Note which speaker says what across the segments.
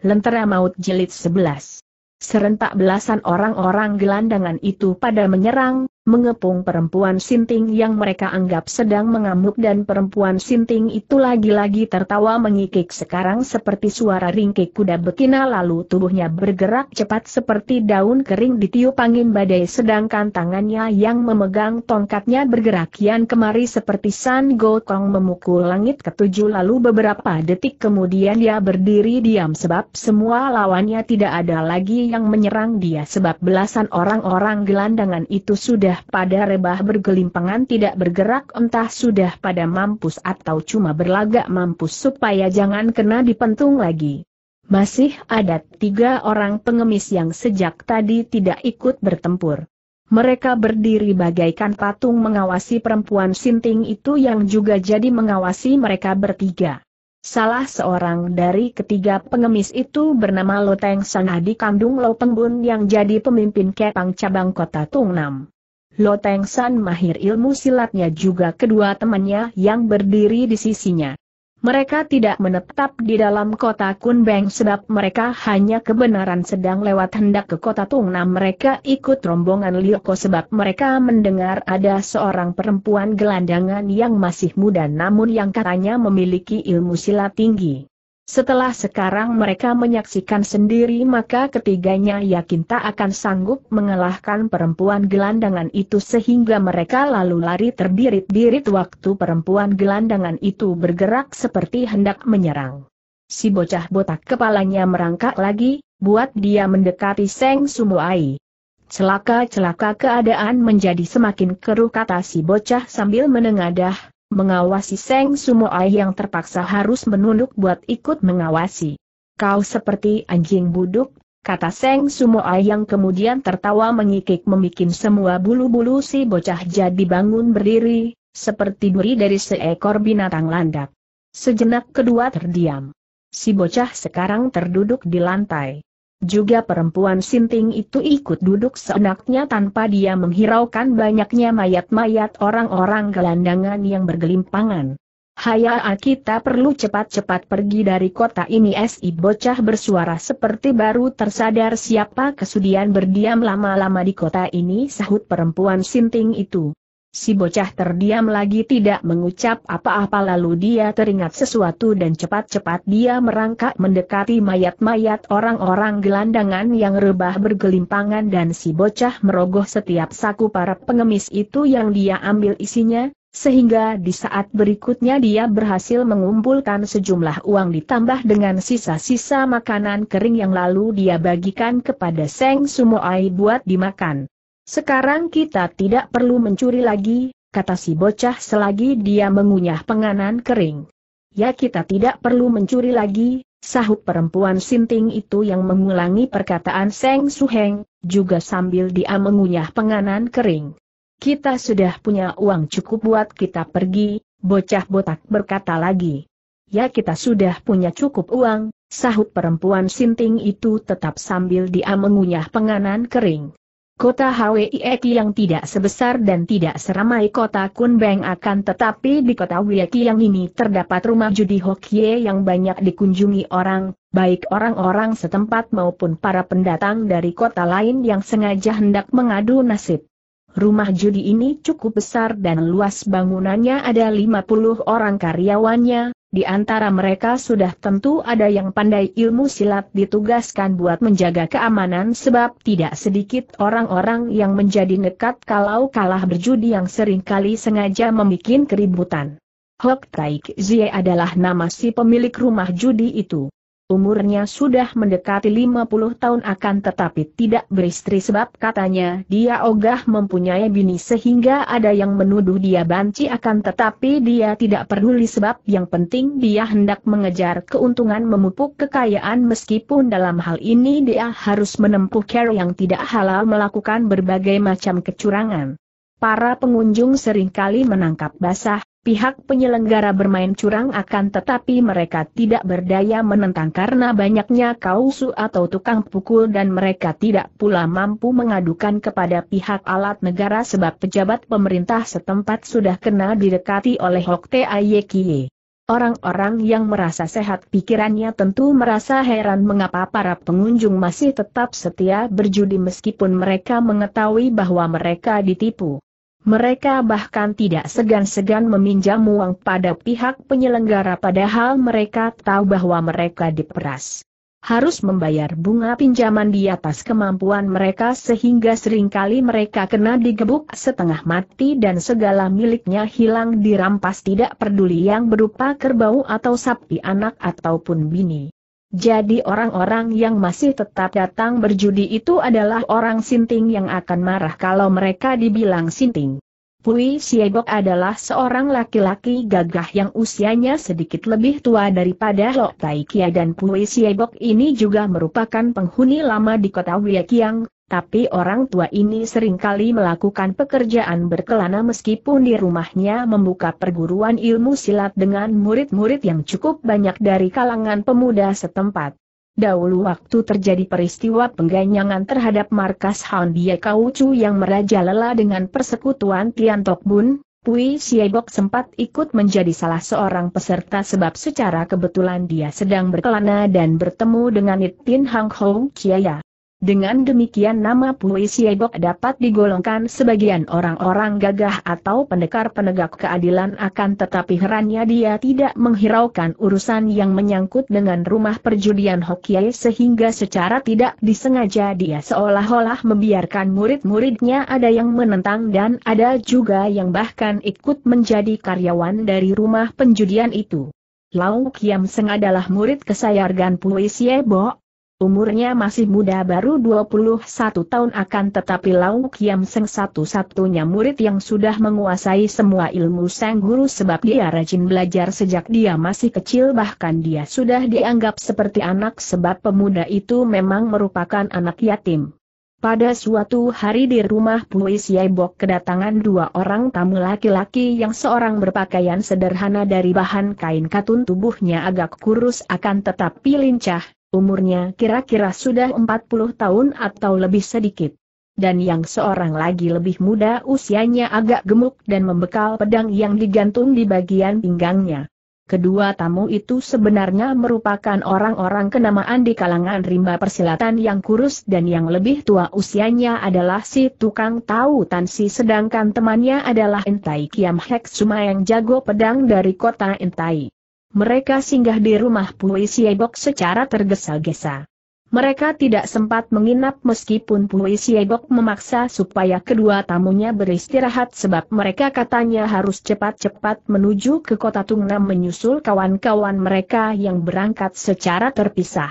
Speaker 1: Lentera Maut Jilid 11 Serentak belasan orang-orang gelandangan itu pada menyerang, mengepung perempuan sinting yang mereka anggap sedang mengamuk dan perempuan sinting itu lagi-lagi tertawa mengikik sekarang seperti suara ringkik kuda betina lalu tubuhnya bergerak cepat seperti daun kering ditiup angin badai sedangkan tangannya yang memegang tongkatnya bergerak kian kemari seperti San Gokong memukul langit ketujuh lalu beberapa detik kemudian dia berdiri diam sebab semua lawannya tidak ada lagi yang menyerang dia sebab belasan orang-orang gelandangan itu sudah sudah pada rebah bergelimpangan tidak bergerak entah sudah pada mampus atau cuma berlagak mampus supaya jangan kena dipentung lagi. Masih ada tiga orang pengemis yang sejak tadi tidak ikut bertempur. Mereka berdiri bagaikan patung mengawasi perempuan sinting itu yang juga jadi mengawasi mereka bertiga. Salah seorang dari ketiga pengemis itu bernama Loteng Sanadi Kandung Lo Bun yang jadi pemimpin Kepang Cabang Kota Tungnam. Lo Teng San mahir ilmu silatnya juga kedua temannya yang berdiri di sisinya. Mereka tidak menetap di dalam kota Kunbeng sebab mereka hanya kebenaran sedang lewat hendak ke kota Tungna mereka ikut rombongan Lioko sebab mereka mendengar ada seorang perempuan gelandangan yang masih muda namun yang katanya memiliki ilmu silat tinggi. Setelah sekarang mereka menyaksikan sendiri maka ketiganya yakin tak akan sanggup mengalahkan perempuan gelandangan itu sehingga mereka lalu lari terbirit-birit waktu perempuan gelandangan itu bergerak seperti hendak menyerang. Si bocah botak kepalanya merangkak lagi, buat dia mendekati Seng Sumuai. Celaka-celaka keadaan menjadi semakin keruh kata si bocah sambil menengadah, mengawasi Seng Sumoai yang terpaksa harus menunduk buat ikut mengawasi. Kau seperti anjing buduk, kata Seng Sumoai yang kemudian tertawa mengikik memikin semua bulu-bulu si bocah jadi bangun berdiri, seperti duri dari seekor binatang landak. Sejenak kedua terdiam. Si bocah sekarang terduduk di lantai. Juga perempuan sinting itu ikut duduk seenaknya tanpa dia menghiraukan banyaknya mayat-mayat orang-orang gelandangan yang bergelimpangan. Haya kita perlu cepat-cepat pergi dari kota ini si bocah bersuara seperti baru tersadar siapa kesudian berdiam lama-lama di kota ini sahut perempuan sinting itu. Si bocah terdiam lagi tidak mengucap apa-apa lalu dia teringat sesuatu dan cepat-cepat dia merangkak mendekati mayat-mayat orang-orang gelandangan yang rebah bergelimpangan dan si bocah merogoh setiap saku para pengemis itu yang dia ambil isinya, sehingga di saat berikutnya dia berhasil mengumpulkan sejumlah uang ditambah dengan sisa-sisa makanan kering yang lalu dia bagikan kepada Seng Sumoai buat dimakan. Sekarang kita tidak perlu mencuri lagi, kata si bocah selagi dia mengunyah penganan kering. Ya kita tidak perlu mencuri lagi, sahut perempuan sinting itu yang mengulangi perkataan Seng Suheng, juga sambil dia mengunyah penganan kering. Kita sudah punya uang cukup buat kita pergi, bocah botak berkata lagi. Ya kita sudah punya cukup uang, sahut perempuan sinting itu tetap sambil dia mengunyah penganan kering. Kota Hawaii yang tidak sebesar dan tidak seramai kota Kunbeng akan tetapi di kota Wieki yang ini terdapat rumah judi Hokye yang banyak dikunjungi orang, baik orang-orang setempat maupun para pendatang dari kota lain yang sengaja hendak mengadu nasib. Rumah judi ini cukup besar dan luas bangunannya ada 50 orang karyawannya, di antara mereka sudah tentu ada yang pandai ilmu silat ditugaskan buat menjaga keamanan sebab tidak sedikit orang-orang yang menjadi nekat kalau kalah berjudi yang seringkali sengaja membuat keributan. Hok Taik Zie adalah nama si pemilik rumah judi itu. Umurnya sudah mendekati 50 tahun akan tetapi tidak beristri sebab katanya dia ogah mempunyai bini sehingga ada yang menuduh dia banci akan tetapi dia tidak peduli sebab yang penting dia hendak mengejar keuntungan memupuk kekayaan meskipun dalam hal ini dia harus menempuh care yang tidak halal melakukan berbagai macam kecurangan. Para pengunjung seringkali menangkap basah, Pihak penyelenggara bermain curang akan tetapi mereka tidak berdaya menentang karena banyaknya kausu atau tukang pukul dan mereka tidak pula mampu mengadukan kepada pihak alat negara sebab pejabat pemerintah setempat sudah kena didekati oleh Hokte Ayekie. Orang-orang yang merasa sehat pikirannya tentu merasa heran mengapa para pengunjung masih tetap setia berjudi meskipun mereka mengetahui bahwa mereka ditipu. Mereka bahkan tidak segan-segan meminjam uang pada pihak penyelenggara padahal mereka tahu bahwa mereka diperas. Harus membayar bunga pinjaman di atas kemampuan mereka sehingga seringkali mereka kena digebuk setengah mati dan segala miliknya hilang dirampas tidak peduli yang berupa kerbau atau sapi anak ataupun bini. Jadi orang-orang yang masih tetap datang berjudi itu adalah orang sinting yang akan marah kalau mereka dibilang sinting. Pui Siebok adalah seorang laki-laki gagah yang usianya sedikit lebih tua daripada Lok Taikia dan Pui Siebok ini juga merupakan penghuni lama di kota Wiekiang, tapi orang tua ini seringkali melakukan pekerjaan berkelana meskipun di rumahnya membuka perguruan ilmu silat dengan murid-murid yang cukup banyak dari kalangan pemuda setempat. Dahulu waktu terjadi peristiwa pengganyangan terhadap markas Han Bie Kaucu yang merajalela dengan persekutuan Tian Tok Bun, Pui Siebok sempat ikut menjadi salah seorang peserta sebab secara kebetulan dia sedang berkelana dan bertemu dengan Itin Hang Hou Kiaya. Dengan demikian nama Pui Siebok dapat digolongkan sebagian orang-orang gagah atau pendekar penegak keadilan akan tetapi herannya dia tidak menghiraukan urusan yang menyangkut dengan rumah perjudian Hokiai sehingga secara tidak disengaja dia seolah-olah membiarkan murid-muridnya ada yang menentang dan ada juga yang bahkan ikut menjadi karyawan dari rumah penjudian itu. Lau Kiam Seng adalah murid kesayargan Pui Siebok, Umurnya masih muda baru 21 tahun akan tetapi Lau Kiam Seng satu-satunya murid yang sudah menguasai semua ilmu Sang Guru sebab dia rajin belajar sejak dia masih kecil bahkan dia sudah dianggap seperti anak sebab pemuda itu memang merupakan anak yatim. Pada suatu hari di rumah Puis Yaibok kedatangan dua orang tamu laki-laki yang seorang berpakaian sederhana dari bahan kain katun tubuhnya agak kurus akan tetapi lincah, Umurnya kira-kira sudah 40 tahun atau lebih sedikit. Dan yang seorang lagi lebih muda usianya agak gemuk dan membekal pedang yang digantung di bagian pinggangnya. Kedua tamu itu sebenarnya merupakan orang-orang kenamaan di kalangan rimba persilatan yang kurus dan yang lebih tua usianya adalah si tukang tahu Tansi sedangkan temannya adalah Entai Kiam Hek Suma yang jago pedang dari kota Entai mereka singgah di rumah Pui Siebok secara tergesa-gesa. Mereka tidak sempat menginap meskipun Pui Siebok memaksa supaya kedua tamunya beristirahat sebab mereka katanya harus cepat-cepat menuju ke kota Tungnam menyusul kawan-kawan mereka yang berangkat secara terpisah.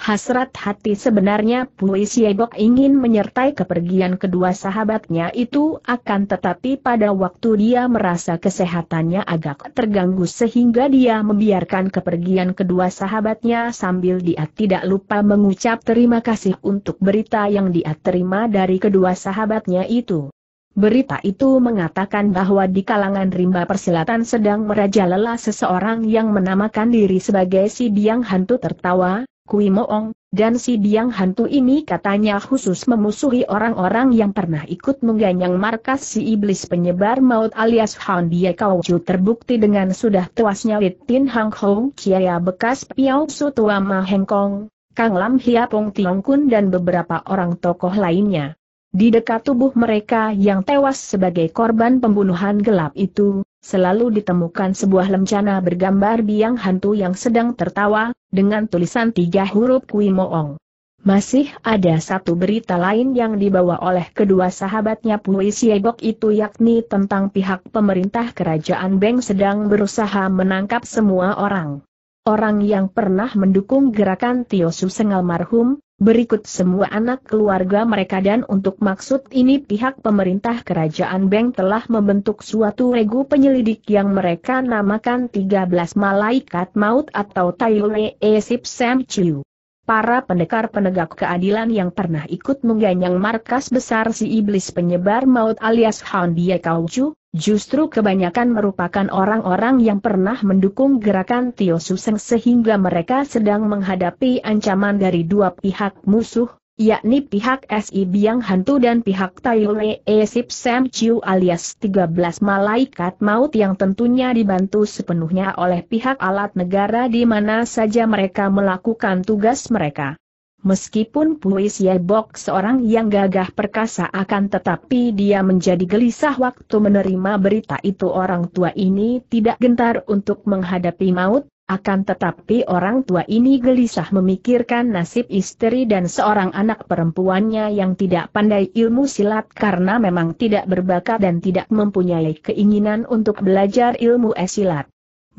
Speaker 1: Hasrat hati sebenarnya Pui Siebok ingin menyertai kepergian kedua sahabatnya itu akan tetapi pada waktu dia merasa kesehatannya agak terganggu sehingga dia membiarkan kepergian kedua sahabatnya sambil dia tidak lupa mengucap terima kasih untuk berita yang dia terima dari kedua sahabatnya itu. Berita itu mengatakan bahwa di kalangan rimba persilatan sedang merajalela seseorang yang menamakan diri sebagai si biang hantu tertawa, Kui Moong, dan si biang Hantu ini katanya khusus memusuhi orang-orang yang pernah ikut mengganyang markas si iblis penyebar maut alias Han Die Kau terbukti dengan sudah tuasnya Lit Tin Hang Hou Kiai bekas Piao Su Tua Ma Heng Kong, Kang Lam Hia Pong Tiong Kun dan beberapa orang tokoh lainnya. Di dekat tubuh mereka yang tewas sebagai korban pembunuhan gelap itu, selalu ditemukan sebuah lencana bergambar biang hantu yang sedang tertawa, dengan tulisan tiga huruf Kui Moong. Masih ada satu berita lain yang dibawa oleh kedua sahabatnya Pui Siebok itu yakni tentang pihak pemerintah kerajaan Beng sedang berusaha menangkap semua orang. Orang yang pernah mendukung gerakan Tio Sengal marhum berikut semua anak keluarga mereka dan untuk maksud ini pihak pemerintah kerajaan Beng telah membentuk suatu regu penyelidik yang mereka namakan 13 Malaikat Maut atau Taiwe Esip Sam Chiu. Para pendekar penegak keadilan yang pernah ikut mengganyang markas besar si iblis penyebar maut alias Han Kau Chu, Justru kebanyakan merupakan orang-orang yang pernah mendukung gerakan Tio Suseng sehingga mereka sedang menghadapi ancaman dari dua pihak musuh, yakni pihak SI Biang Hantu dan pihak Taiyole Esip Sam Chiu alias 13 Malaikat Maut yang tentunya dibantu sepenuhnya oleh pihak alat negara di mana saja mereka melakukan tugas mereka. Meskipun Puis Bok seorang yang gagah perkasa akan tetapi dia menjadi gelisah waktu menerima berita itu orang tua ini tidak gentar untuk menghadapi maut, akan tetapi orang tua ini gelisah memikirkan nasib istri dan seorang anak perempuannya yang tidak pandai ilmu silat karena memang tidak berbakat dan tidak mempunyai keinginan untuk belajar ilmu esilat.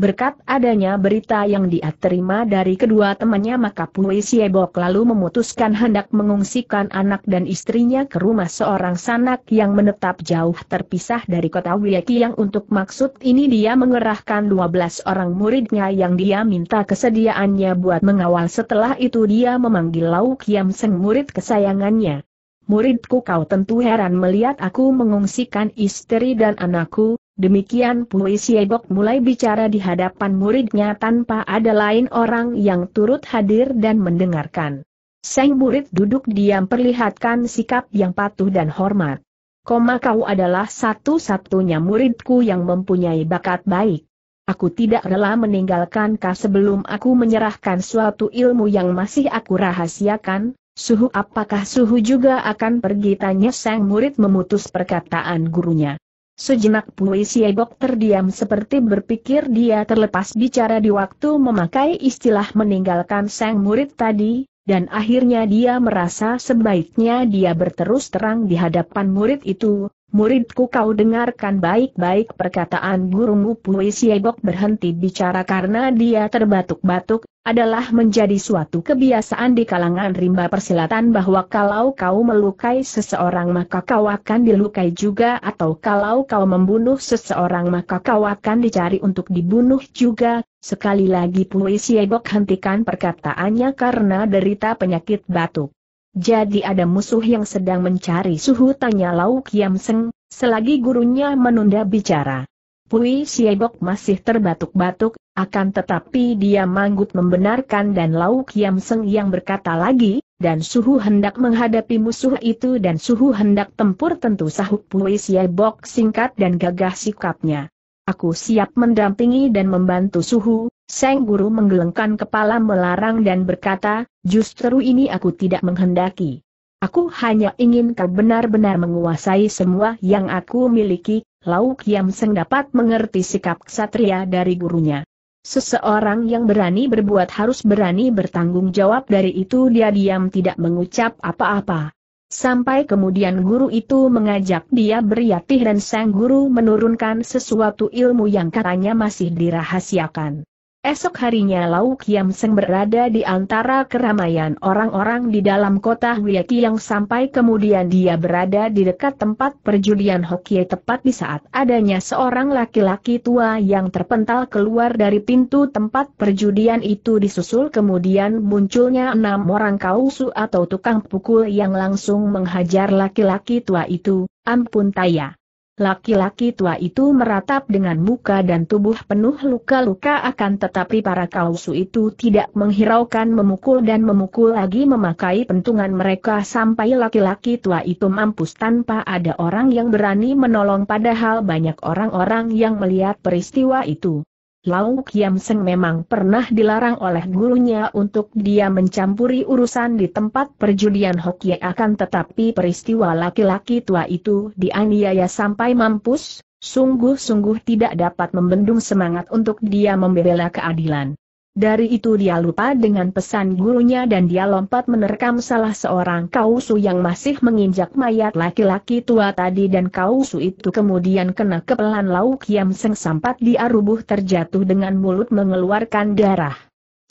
Speaker 1: Berkat adanya berita yang dia terima dari kedua temannya maka Pui Siebok lalu memutuskan hendak mengungsikan anak dan istrinya ke rumah seorang sanak yang menetap jauh terpisah dari kota Wiyaki yang untuk maksud ini dia mengerahkan 12 orang muridnya yang dia minta kesediaannya buat mengawal setelah itu dia memanggil Lau Kiam Seng murid kesayangannya. Muridku kau tentu heran melihat aku mengungsikan istri dan anakku, Demikian Pui Siebok mulai bicara di hadapan muridnya tanpa ada lain orang yang turut hadir dan mendengarkan. Sang murid duduk diam perlihatkan sikap yang patuh dan hormat. Koma kau adalah satu-satunya muridku yang mempunyai bakat baik. Aku tidak rela meninggalkan kau sebelum aku menyerahkan suatu ilmu yang masih aku rahasiakan, Suhu apakah Suhu juga akan pergi tanya sang murid memutus perkataan gurunya. Sejenak Pui Siebok terdiam seperti berpikir dia terlepas bicara di waktu memakai istilah meninggalkan sang murid tadi, dan akhirnya dia merasa sebaiknya dia berterus terang di hadapan murid itu, Muridku kau dengarkan baik-baik perkataan gurumu Pui Siebok berhenti bicara karena dia terbatuk-batuk, adalah menjadi suatu kebiasaan di kalangan rimba persilatan bahwa kalau kau melukai seseorang maka kau akan dilukai juga atau kalau kau membunuh seseorang maka kau akan dicari untuk dibunuh juga. Sekali lagi Pui Siebok hentikan perkataannya karena derita penyakit batuk. Jadi ada musuh yang sedang mencari suhu tanya Lau Kiam Seng, selagi gurunya menunda bicara. Pui Siebok masih terbatuk-batuk, akan tetapi dia manggut membenarkan dan Lau Kiam Seng yang berkata lagi, dan suhu hendak menghadapi musuh itu dan suhu hendak tempur tentu sahut Pui Siebok singkat dan gagah sikapnya. Aku siap mendampingi dan membantu suhu, Sang Guru menggelengkan kepala melarang dan berkata, justru ini aku tidak menghendaki. Aku hanya ingin kau benar-benar menguasai semua yang aku miliki, Lauk Kiam Seng dapat mengerti sikap ksatria dari gurunya. Seseorang yang berani berbuat harus berani bertanggung jawab dari itu dia diam tidak mengucap apa-apa. Sampai kemudian guru itu mengajak dia beriatih dan sang guru menurunkan sesuatu ilmu yang katanya masih dirahasiakan. Esok harinya Lau Kiam Seng berada di antara keramaian orang-orang di dalam kota Huyaki yang sampai kemudian dia berada di dekat tempat perjudian Hokie tepat di saat adanya seorang laki-laki tua yang terpental keluar dari pintu tempat perjudian itu disusul kemudian munculnya enam orang kausu atau tukang pukul yang langsung menghajar laki-laki tua itu, ampun taya. Laki-laki tua itu meratap dengan muka dan tubuh penuh luka-luka akan tetapi para kausu itu tidak menghiraukan memukul dan memukul lagi memakai pentungan mereka sampai laki-laki tua itu mampus tanpa ada orang yang berani menolong padahal banyak orang-orang yang melihat peristiwa itu. Lau Kiam Seng memang pernah dilarang oleh gurunya untuk dia mencampuri urusan di tempat perjudian Hokie akan tetapi peristiwa laki-laki tua itu dianiaya sampai mampus, sungguh-sungguh tidak dapat membendung semangat untuk dia membela keadilan. Dari itu dia lupa dengan pesan gurunya dan dia lompat menerkam salah seorang kausu yang masih menginjak mayat laki-laki tua tadi dan kausu itu kemudian kena kepelan lauk yang Seng sampat dia terjatuh dengan mulut mengeluarkan darah.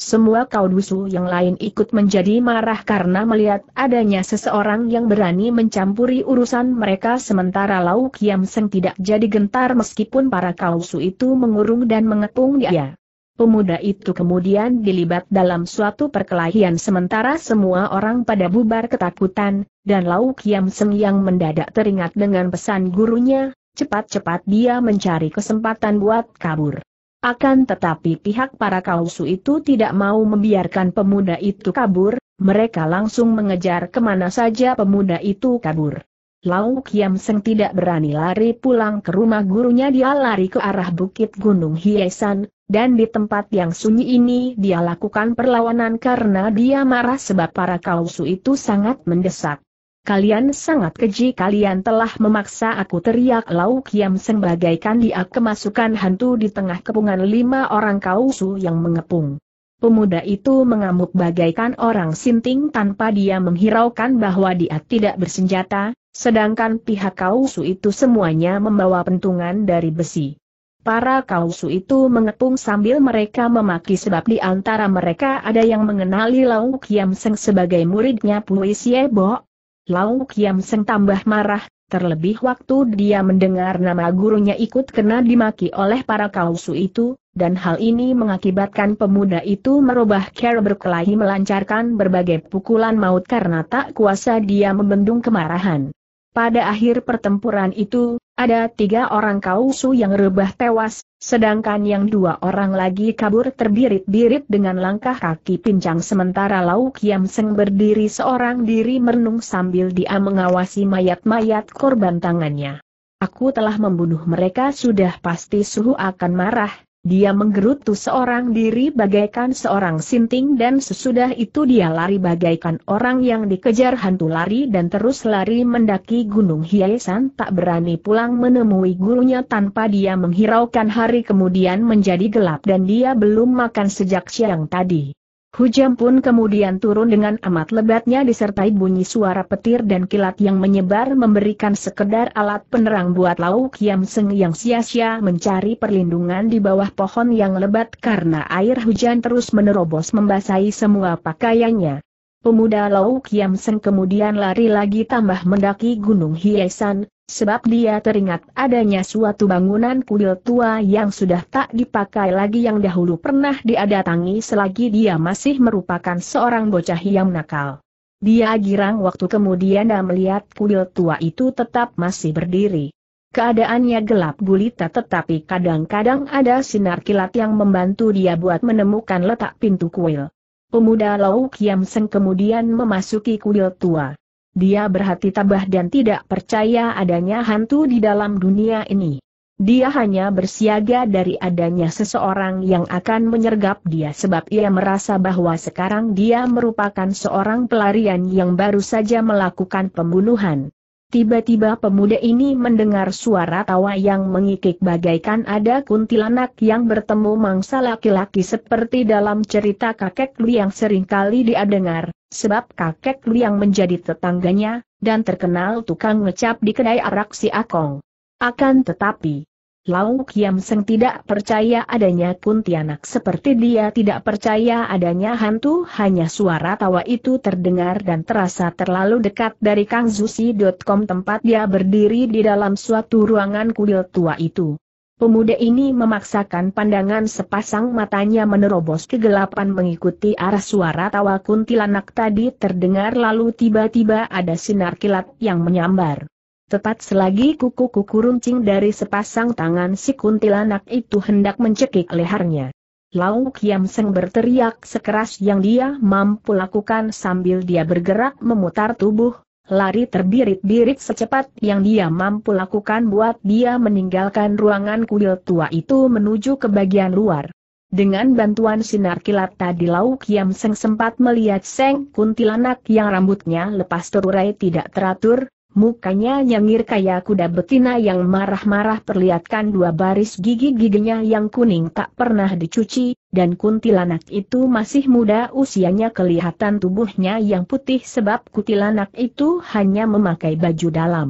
Speaker 1: Semua kaudusu yang lain ikut menjadi marah karena melihat adanya seseorang yang berani mencampuri urusan mereka sementara Lauk Kiam Seng tidak jadi gentar meskipun para kausu itu mengurung dan mengepung dia. Pemuda itu kemudian dilibat dalam suatu perkelahian sementara semua orang pada bubar ketakutan, dan Lau Kiam Seng yang mendadak teringat dengan pesan gurunya, cepat-cepat dia mencari kesempatan buat kabur. Akan tetapi pihak para kausu itu tidak mau membiarkan pemuda itu kabur, mereka langsung mengejar kemana saja pemuda itu kabur. Lau Kiam Seng tidak berani lari pulang ke rumah gurunya dia lari ke arah bukit Gunung Hiesan, dan di tempat yang sunyi ini dia lakukan perlawanan karena dia marah sebab para kausu itu sangat mendesak. Kalian sangat keji kalian telah memaksa aku teriak Lau Kiam sembagaikan dia kemasukan hantu di tengah kepungan lima orang kausu yang mengepung. Pemuda itu mengamuk bagaikan orang sinting tanpa dia menghiraukan bahwa dia tidak bersenjata, sedangkan pihak kausu itu semuanya membawa pentungan dari besi. Para kausu itu mengepung sambil mereka memaki sebab di antara mereka ada yang mengenali Lau Kiam Seng sebagai muridnya Pui Sye Bo. Lau Kiam Seng tambah marah, terlebih waktu dia mendengar nama gurunya ikut kena dimaki oleh para kausu itu, dan hal ini mengakibatkan pemuda itu merubah cara berkelahi melancarkan berbagai pukulan maut karena tak kuasa dia membendung kemarahan. Pada akhir pertempuran itu, ada tiga orang kausu yang rebah tewas, sedangkan yang dua orang lagi kabur terbirit-birit dengan langkah kaki pincang sementara Lau Kiam Seng berdiri seorang diri merenung sambil dia mengawasi mayat-mayat korban tangannya. Aku telah membunuh mereka sudah pasti suhu akan marah, dia menggerutu seorang diri bagaikan seorang sinting dan sesudah itu dia lari bagaikan orang yang dikejar hantu lari dan terus lari mendaki gunung hiasan tak berani pulang menemui gurunya tanpa dia menghiraukan hari kemudian menjadi gelap dan dia belum makan sejak siang tadi. Hujan pun kemudian turun dengan amat lebatnya disertai bunyi suara petir dan kilat yang menyebar memberikan sekedar alat penerang buat Lau Kiam Seng yang sia-sia mencari perlindungan di bawah pohon yang lebat karena air hujan terus menerobos membasahi semua pakaiannya. Pemuda Lau Kiam Seng kemudian lari lagi tambah mendaki gunung hiasan, sebab dia teringat adanya suatu bangunan kuil tua yang sudah tak dipakai lagi yang dahulu pernah diadatangi selagi dia masih merupakan seorang bocah yang nakal. Dia girang waktu kemudian dan melihat kuil tua itu tetap masih berdiri. Keadaannya gelap gulita tetapi kadang-kadang ada sinar kilat yang membantu dia buat menemukan letak pintu kuil. Pemuda Lau Kiam Seng kemudian memasuki kuil tua dia berhati tabah dan tidak percaya adanya hantu di dalam dunia ini. Dia hanya bersiaga dari adanya seseorang yang akan menyergap dia sebab ia merasa bahwa sekarang dia merupakan seorang pelarian yang baru saja melakukan pembunuhan. Tiba-tiba pemuda ini mendengar suara tawa yang mengikik bagaikan ada kuntilanak yang bertemu mangsa laki-laki seperti dalam cerita kakek Li yang seringkali dia dengar. Sebab kakek yang menjadi tetangganya, dan terkenal tukang ngecap di kedai arak si Akong. Akan tetapi, Lau Kiam Seng tidak percaya adanya kuntianak seperti dia tidak percaya adanya hantu hanya suara tawa itu terdengar dan terasa terlalu dekat dari kangzusi.com tempat dia berdiri di dalam suatu ruangan kuil tua itu. Pemuda ini memaksakan pandangan sepasang matanya menerobos kegelapan mengikuti arah suara tawa kuntilanak tadi terdengar lalu tiba-tiba ada sinar kilat yang menyambar. Tepat selagi kuku-kuku runcing dari sepasang tangan si kuntilanak itu hendak mencekik lehernya. Lau Kiam Seng berteriak sekeras yang dia mampu lakukan sambil dia bergerak memutar tubuh, lari terbirit-birit secepat yang dia mampu lakukan buat dia meninggalkan ruangan kuil tua itu menuju ke bagian luar. Dengan bantuan sinar kilat tadi Lau Kiam Seng sempat melihat Seng kuntilanak yang rambutnya lepas terurai tidak teratur, mukanya nyengir kaya kuda betina yang marah-marah perlihatkan dua baris gigi-giginya yang kuning tak pernah dicuci, dan kuntilanak itu masih muda usianya kelihatan tubuhnya yang putih sebab kuntilanak itu hanya memakai baju dalam.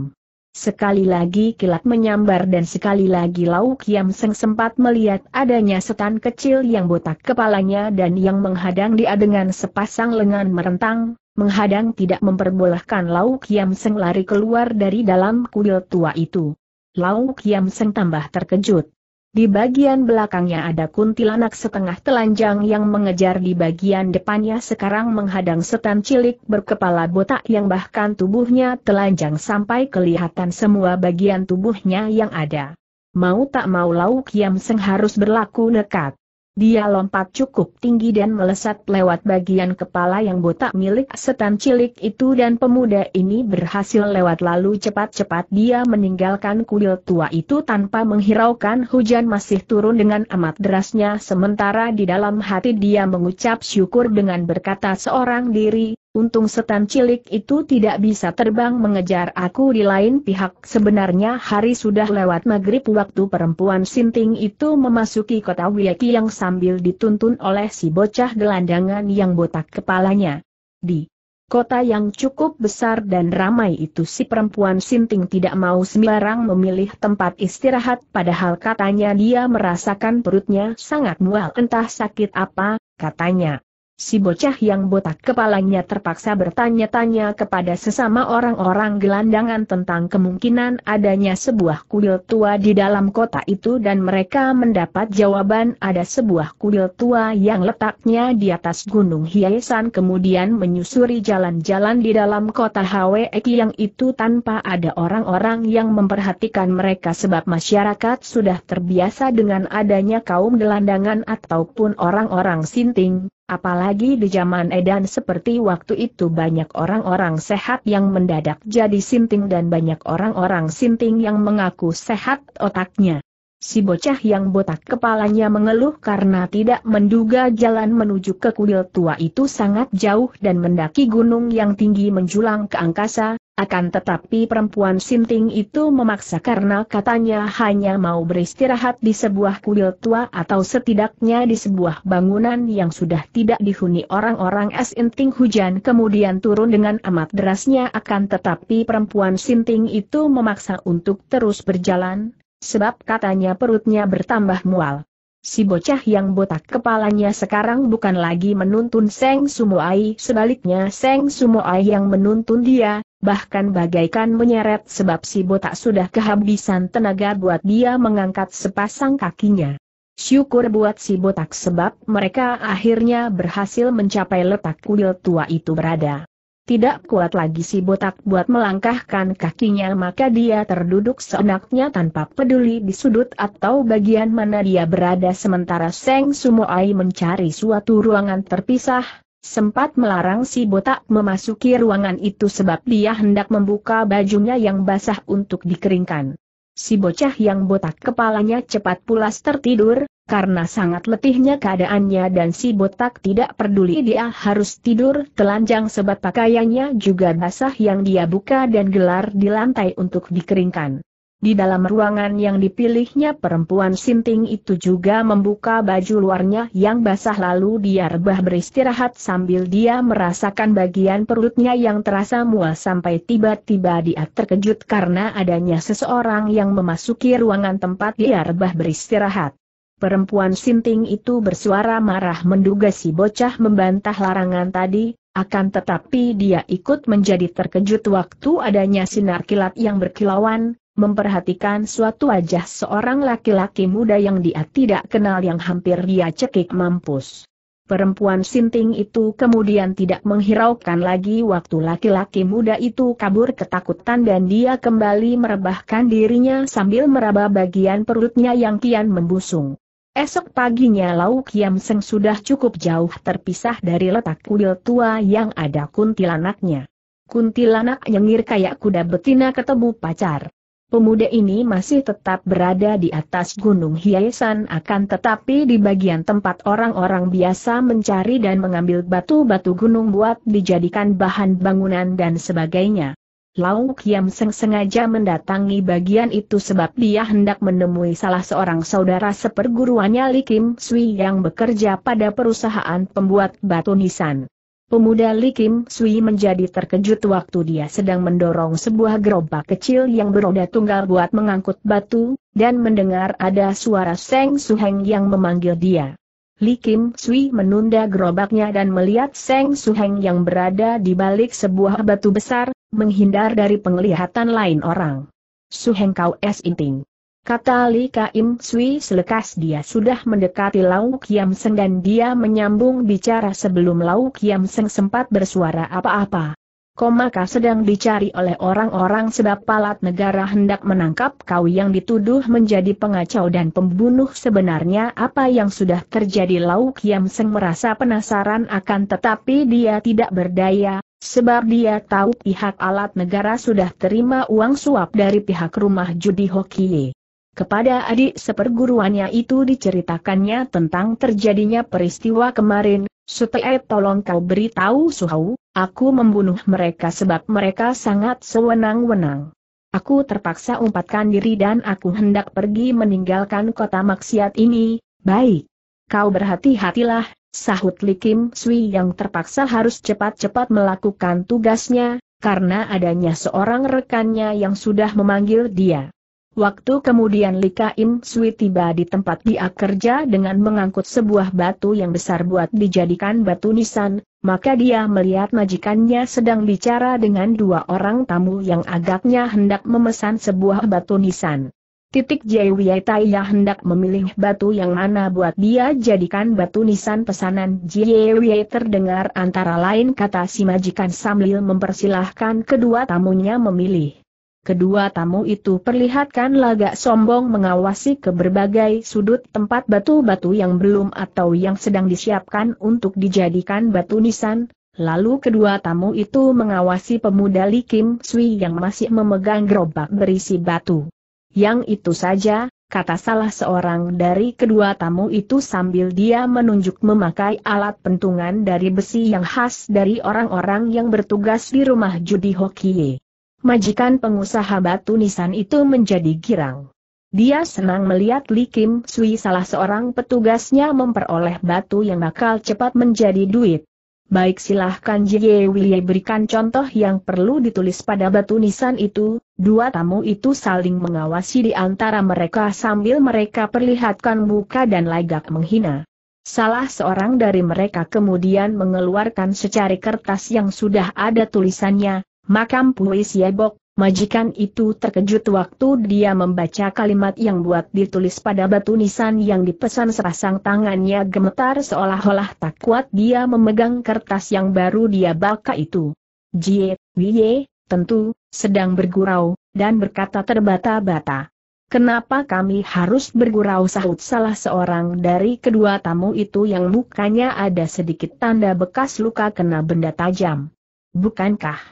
Speaker 1: Sekali lagi kilat menyambar dan sekali lagi Lau Kiam Seng sempat melihat adanya setan kecil yang botak kepalanya dan yang menghadang dia dengan sepasang lengan merentang, menghadang tidak memperbolehkan Lau Kiam Seng lari keluar dari dalam kuil tua itu. Lau Kiam Seng tambah terkejut. Di bagian belakangnya ada kuntilanak setengah telanjang yang mengejar di bagian depannya sekarang menghadang setan cilik berkepala botak yang bahkan tubuhnya telanjang sampai kelihatan semua bagian tubuhnya yang ada. Mau tak mau Lauk Kiam Seng harus berlaku nekat. Dia lompat cukup tinggi dan melesat lewat bagian kepala yang botak milik setan cilik itu dan pemuda ini berhasil lewat lalu cepat-cepat dia meninggalkan kuil tua itu tanpa menghiraukan hujan masih turun dengan amat derasnya sementara di dalam hati dia mengucap syukur dengan berkata seorang diri, Untung setan cilik itu tidak bisa terbang mengejar aku di lain pihak. Sebenarnya hari sudah lewat maghrib waktu perempuan sinting itu memasuki kota Wieki yang sambil dituntun oleh si bocah gelandangan yang botak kepalanya. Di kota yang cukup besar dan ramai itu si perempuan sinting tidak mau sembarang memilih tempat istirahat padahal katanya dia merasakan perutnya sangat mual entah sakit apa, katanya si bocah yang botak kepalanya terpaksa bertanya-tanya kepada sesama orang-orang gelandangan tentang kemungkinan adanya sebuah kuil tua di dalam kota itu dan mereka mendapat jawaban ada sebuah kuil tua yang letaknya di atas gunung hiasan kemudian menyusuri jalan-jalan di dalam kota Hweki yang itu tanpa ada orang-orang yang memperhatikan mereka sebab masyarakat sudah terbiasa dengan adanya kaum gelandangan ataupun orang-orang sinting Apalagi di zaman edan seperti waktu itu banyak orang-orang sehat yang mendadak jadi sinting dan banyak orang-orang sinting yang mengaku sehat otaknya. Si bocah yang botak kepalanya mengeluh karena tidak menduga jalan menuju ke kuil tua itu sangat jauh dan mendaki gunung yang tinggi menjulang ke angkasa, akan tetapi perempuan sinting itu memaksa karena katanya hanya mau beristirahat di sebuah kuil tua atau setidaknya di sebuah bangunan yang sudah tidak dihuni orang-orang inting hujan kemudian turun dengan amat derasnya akan tetapi perempuan sinting itu memaksa untuk terus berjalan, sebab katanya perutnya bertambah mual. Si bocah yang botak kepalanya sekarang bukan lagi menuntun Seng Sumuai, sebaliknya Seng Sumuai yang menuntun dia, bahkan bagaikan menyeret sebab si botak sudah kehabisan tenaga buat dia mengangkat sepasang kakinya. Syukur buat si botak sebab mereka akhirnya berhasil mencapai letak kuil tua itu berada. Tidak kuat lagi si botak buat melangkahkan kakinya maka dia terduduk seenaknya tanpa peduli di sudut atau bagian mana dia berada sementara Seng Sumoai mencari suatu ruangan terpisah, sempat melarang si botak memasuki ruangan itu sebab dia hendak membuka bajunya yang basah untuk dikeringkan. Si bocah yang botak kepalanya cepat pulas tertidur, karena sangat letihnya keadaannya dan si botak tidak peduli dia harus tidur telanjang sebab pakaiannya juga basah yang dia buka dan gelar di lantai untuk dikeringkan. Di dalam ruangan yang dipilihnya perempuan sinting itu juga membuka baju luarnya yang basah lalu dia rebah beristirahat sambil dia merasakan bagian perutnya yang terasa mual sampai tiba-tiba dia terkejut karena adanya seseorang yang memasuki ruangan tempat dia rebah beristirahat. Perempuan sinting itu bersuara marah menduga si bocah membantah larangan tadi, akan tetapi dia ikut menjadi terkejut waktu adanya sinar kilat yang berkilauan, Memperhatikan suatu wajah seorang laki-laki muda yang dia tidak kenal yang hampir dia cekik mampus. Perempuan sinting itu kemudian tidak menghiraukan lagi waktu laki-laki muda itu kabur ketakutan dan dia kembali merebahkan dirinya sambil meraba bagian perutnya yang kian membusung. Esok paginya Lau Kiam Seng sudah cukup jauh terpisah dari letak kuil tua yang ada kuntilanaknya. Kuntilanak nyengir kayak kuda betina ketemu pacar. Pemuda ini masih tetap berada di atas gunung hiasan akan tetapi di bagian tempat orang-orang biasa mencari dan mengambil batu-batu gunung buat dijadikan bahan bangunan dan sebagainya. Lau Kiam Seng sengaja mendatangi bagian itu sebab dia hendak menemui salah seorang saudara seperguruannya Li Kim Sui yang bekerja pada perusahaan pembuat batu nisan. Pemuda Li Kim Sui menjadi terkejut waktu dia sedang mendorong sebuah gerobak kecil yang beroda tunggal buat mengangkut batu, dan mendengar ada suara Seng Heng yang memanggil dia. Li Kim Sui menunda gerobaknya dan melihat Seng Heng yang berada di balik sebuah batu besar, menghindar dari penglihatan lain orang. Su Heng kau es inting. Kata Li Kaim Sui selekas dia sudah mendekati Lau Kiam Seng dan dia menyambung bicara sebelum Lau Kiam Seng sempat bersuara apa-apa. Komaka sedang dicari oleh orang-orang sebab palat negara hendak menangkap kau yang dituduh menjadi pengacau dan pembunuh sebenarnya apa yang sudah terjadi Lau Kiam Seng merasa penasaran akan tetapi dia tidak berdaya, sebab dia tahu pihak alat negara sudah terima uang suap dari pihak rumah judi Hokie. Kepada adik seperguruannya itu diceritakannya tentang terjadinya peristiwa kemarin, Sutee tolong kau beritahu Suhau, aku membunuh mereka sebab mereka sangat sewenang-wenang. Aku terpaksa umpatkan diri dan aku hendak pergi meninggalkan kota maksiat ini, baik. Kau berhati-hatilah, sahut Likim Sui yang terpaksa harus cepat-cepat melakukan tugasnya, karena adanya seorang rekannya yang sudah memanggil dia. Waktu kemudian Lika Im Sui tiba di tempat dia kerja dengan mengangkut sebuah batu yang besar buat dijadikan batu nisan, maka dia melihat majikannya sedang bicara dengan dua orang tamu yang agaknya hendak memesan sebuah batu nisan. Titik Jaiwiai Taiya hendak memilih batu yang mana buat dia jadikan batu nisan pesanan Jaiwiai terdengar antara lain kata si majikan sambil mempersilahkan kedua tamunya memilih. Kedua tamu itu perlihatkan lagak sombong mengawasi ke berbagai sudut tempat batu-batu yang belum atau yang sedang disiapkan untuk dijadikan batu nisan. Lalu kedua tamu itu mengawasi pemuda Li Kim Sui yang masih memegang gerobak berisi batu. Yang itu saja, kata salah seorang dari kedua tamu itu sambil dia menunjuk memakai alat pentungan dari besi yang khas dari orang-orang yang bertugas di rumah judi Hokie majikan pengusaha batu nisan itu menjadi girang. Dia senang melihat Li Kim Sui salah seorang petugasnya memperoleh batu yang bakal cepat menjadi duit. Baik silahkan Jie, Wilye berikan contoh yang perlu ditulis pada batu nisan itu, dua tamu itu saling mengawasi di antara mereka sambil mereka perlihatkan muka dan lagak menghina. Salah seorang dari mereka kemudian mengeluarkan secari kertas yang sudah ada tulisannya, Makam Pui Siebok, majikan itu terkejut waktu dia membaca kalimat yang buat ditulis pada batu nisan yang dipesan serasang tangannya gemetar seolah-olah tak kuat dia memegang kertas yang baru dia baca itu. Jie, Wie, tentu, sedang bergurau, dan berkata terbata-bata. Kenapa kami harus bergurau sahut salah seorang dari kedua tamu itu yang mukanya ada sedikit tanda bekas luka kena benda tajam? Bukankah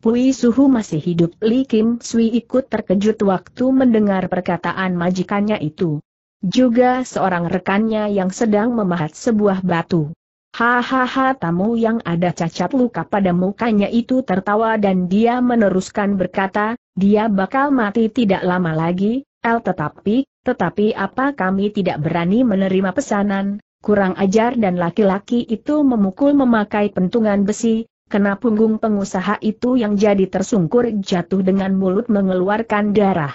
Speaker 1: Pui Suhu masih hidup Li Kim Sui ikut terkejut waktu mendengar perkataan majikannya itu. Juga seorang rekannya yang sedang memahat sebuah batu. Hahaha tamu yang ada cacat luka pada mukanya itu tertawa dan dia meneruskan berkata, dia bakal mati tidak lama lagi, El tetapi, tetapi apa kami tidak berani menerima pesanan, kurang ajar dan laki-laki itu memukul memakai pentungan besi, kena punggung pengusaha itu yang jadi tersungkur jatuh dengan mulut mengeluarkan darah.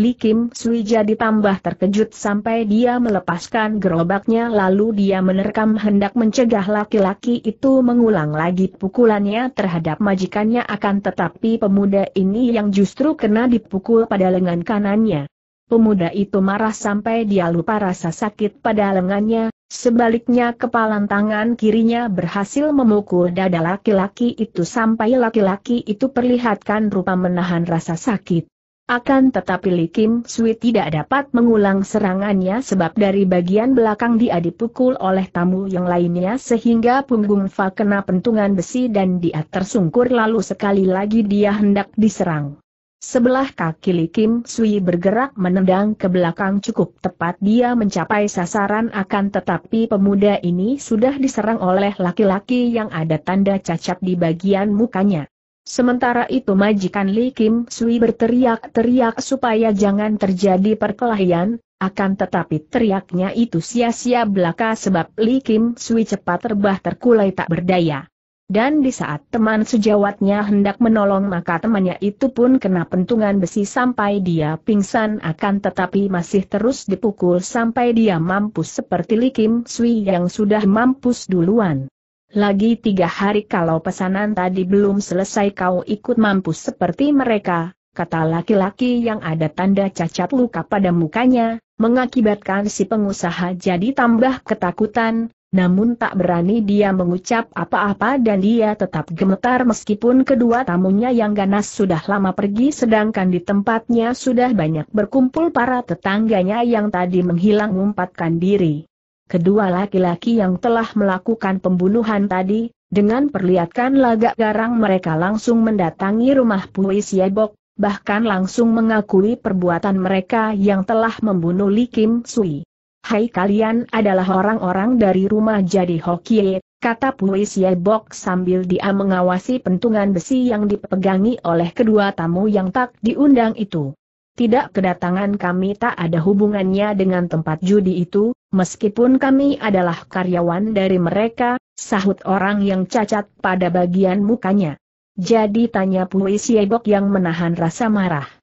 Speaker 1: Li Kim Sui jadi tambah terkejut sampai dia melepaskan gerobaknya lalu dia menerkam hendak mencegah laki-laki itu mengulang lagi pukulannya terhadap majikannya akan tetapi pemuda ini yang justru kena dipukul pada lengan kanannya. Pemuda itu marah sampai dia lupa rasa sakit pada lengannya, Sebaliknya kepalan tangan kirinya berhasil memukul dada laki-laki itu sampai laki-laki itu perlihatkan rupa menahan rasa sakit. Akan tetapi Li Kim Sui tidak dapat mengulang serangannya sebab dari bagian belakang dia dipukul oleh tamu yang lainnya sehingga punggung Fa kena pentungan besi dan dia tersungkur lalu sekali lagi dia hendak diserang. Sebelah kaki Li Kim Sui bergerak menendang ke belakang cukup tepat dia mencapai sasaran akan tetapi pemuda ini sudah diserang oleh laki-laki yang ada tanda cacat di bagian mukanya. Sementara itu majikan Li Kim Sui berteriak-teriak supaya jangan terjadi perkelahian, akan tetapi teriaknya itu sia-sia belaka sebab Li Kim Sui cepat terbah terkulai tak berdaya. Dan di saat teman sejawatnya hendak menolong maka temannya itu pun kena pentungan besi sampai dia pingsan akan tetapi masih terus dipukul sampai dia mampus seperti Li Kim Sui yang sudah mampus duluan. Lagi tiga hari kalau pesanan tadi belum selesai kau ikut mampus seperti mereka, kata laki-laki yang ada tanda cacat luka pada mukanya, mengakibatkan si pengusaha jadi tambah ketakutan, namun tak berani dia mengucap apa-apa dan dia tetap gemetar meskipun kedua tamunya yang ganas sudah lama pergi sedangkan di tempatnya sudah banyak berkumpul para tetangganya yang tadi menghilang mengumpatkan diri. Kedua laki-laki yang telah melakukan pembunuhan tadi, dengan perlihatkan lagak garang mereka langsung mendatangi rumah Pui Siebok, bahkan langsung mengakui perbuatan mereka yang telah membunuh Li Kim Sui. Hai kalian adalah orang-orang dari rumah jadi hoki, kata Sye Bok sambil dia mengawasi pentungan besi yang dipegangi oleh kedua tamu yang tak diundang itu. Tidak kedatangan kami tak ada hubungannya dengan tempat judi itu, meskipun kami adalah karyawan dari mereka, sahut orang yang cacat pada bagian mukanya. Jadi tanya Sye Bok yang menahan rasa marah.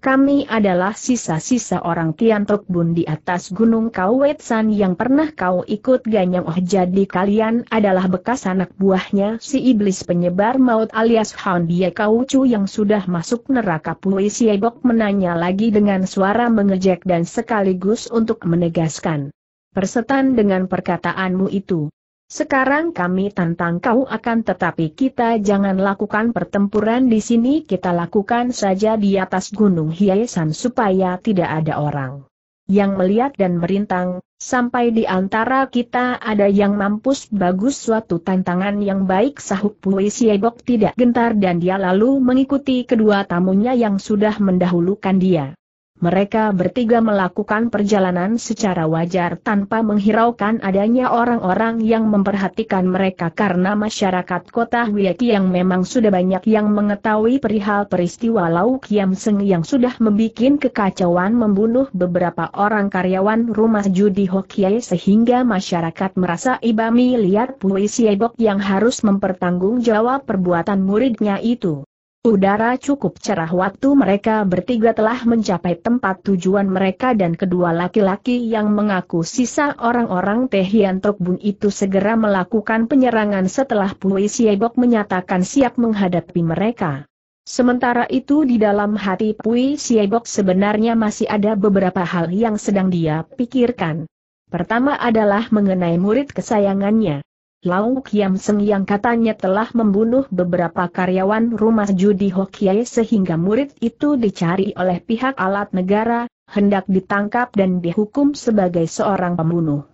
Speaker 1: Kami adalah sisa-sisa orang Tiantok Bun di atas gunung Kauwetsan yang pernah kau ikut Ganyang Oh jadi kalian adalah bekas anak buahnya si iblis penyebar maut alias Han Bie Kaucu yang sudah masuk neraka Pui Siebok menanya lagi dengan suara mengejek dan sekaligus untuk menegaskan. Persetan dengan perkataanmu itu. Sekarang kami tantang kau akan tetapi kita jangan lakukan pertempuran di sini kita lakukan saja di atas gunung hiasan supaya tidak ada orang yang melihat dan merintang, sampai di antara kita ada yang mampus bagus suatu tantangan yang baik sahuk Pui Siebok tidak gentar dan dia lalu mengikuti kedua tamunya yang sudah mendahulukan dia. Mereka bertiga melakukan perjalanan secara wajar tanpa menghiraukan adanya orang-orang yang memperhatikan mereka karena masyarakat kota Wiyaki yang memang sudah banyak yang mengetahui perihal peristiwa Lau Kiam Seng yang sudah membuat kekacauan membunuh beberapa orang karyawan rumah judi Hokie sehingga masyarakat merasa ibami liar Pui Siebok yang harus mempertanggungjawab perbuatan muridnya itu. Udara cukup cerah waktu mereka bertiga telah mencapai tempat tujuan mereka dan kedua laki-laki yang mengaku sisa orang-orang Tehian Tokbun itu segera melakukan penyerangan setelah Pui Siebok menyatakan siap menghadapi mereka. Sementara itu di dalam hati Pui Siebok sebenarnya masih ada beberapa hal yang sedang dia pikirkan. Pertama adalah mengenai murid kesayangannya. Lau Kiam Seng yang katanya telah membunuh beberapa karyawan rumah judi Hokiai sehingga murid itu dicari oleh pihak alat negara, hendak ditangkap dan dihukum sebagai seorang pembunuh.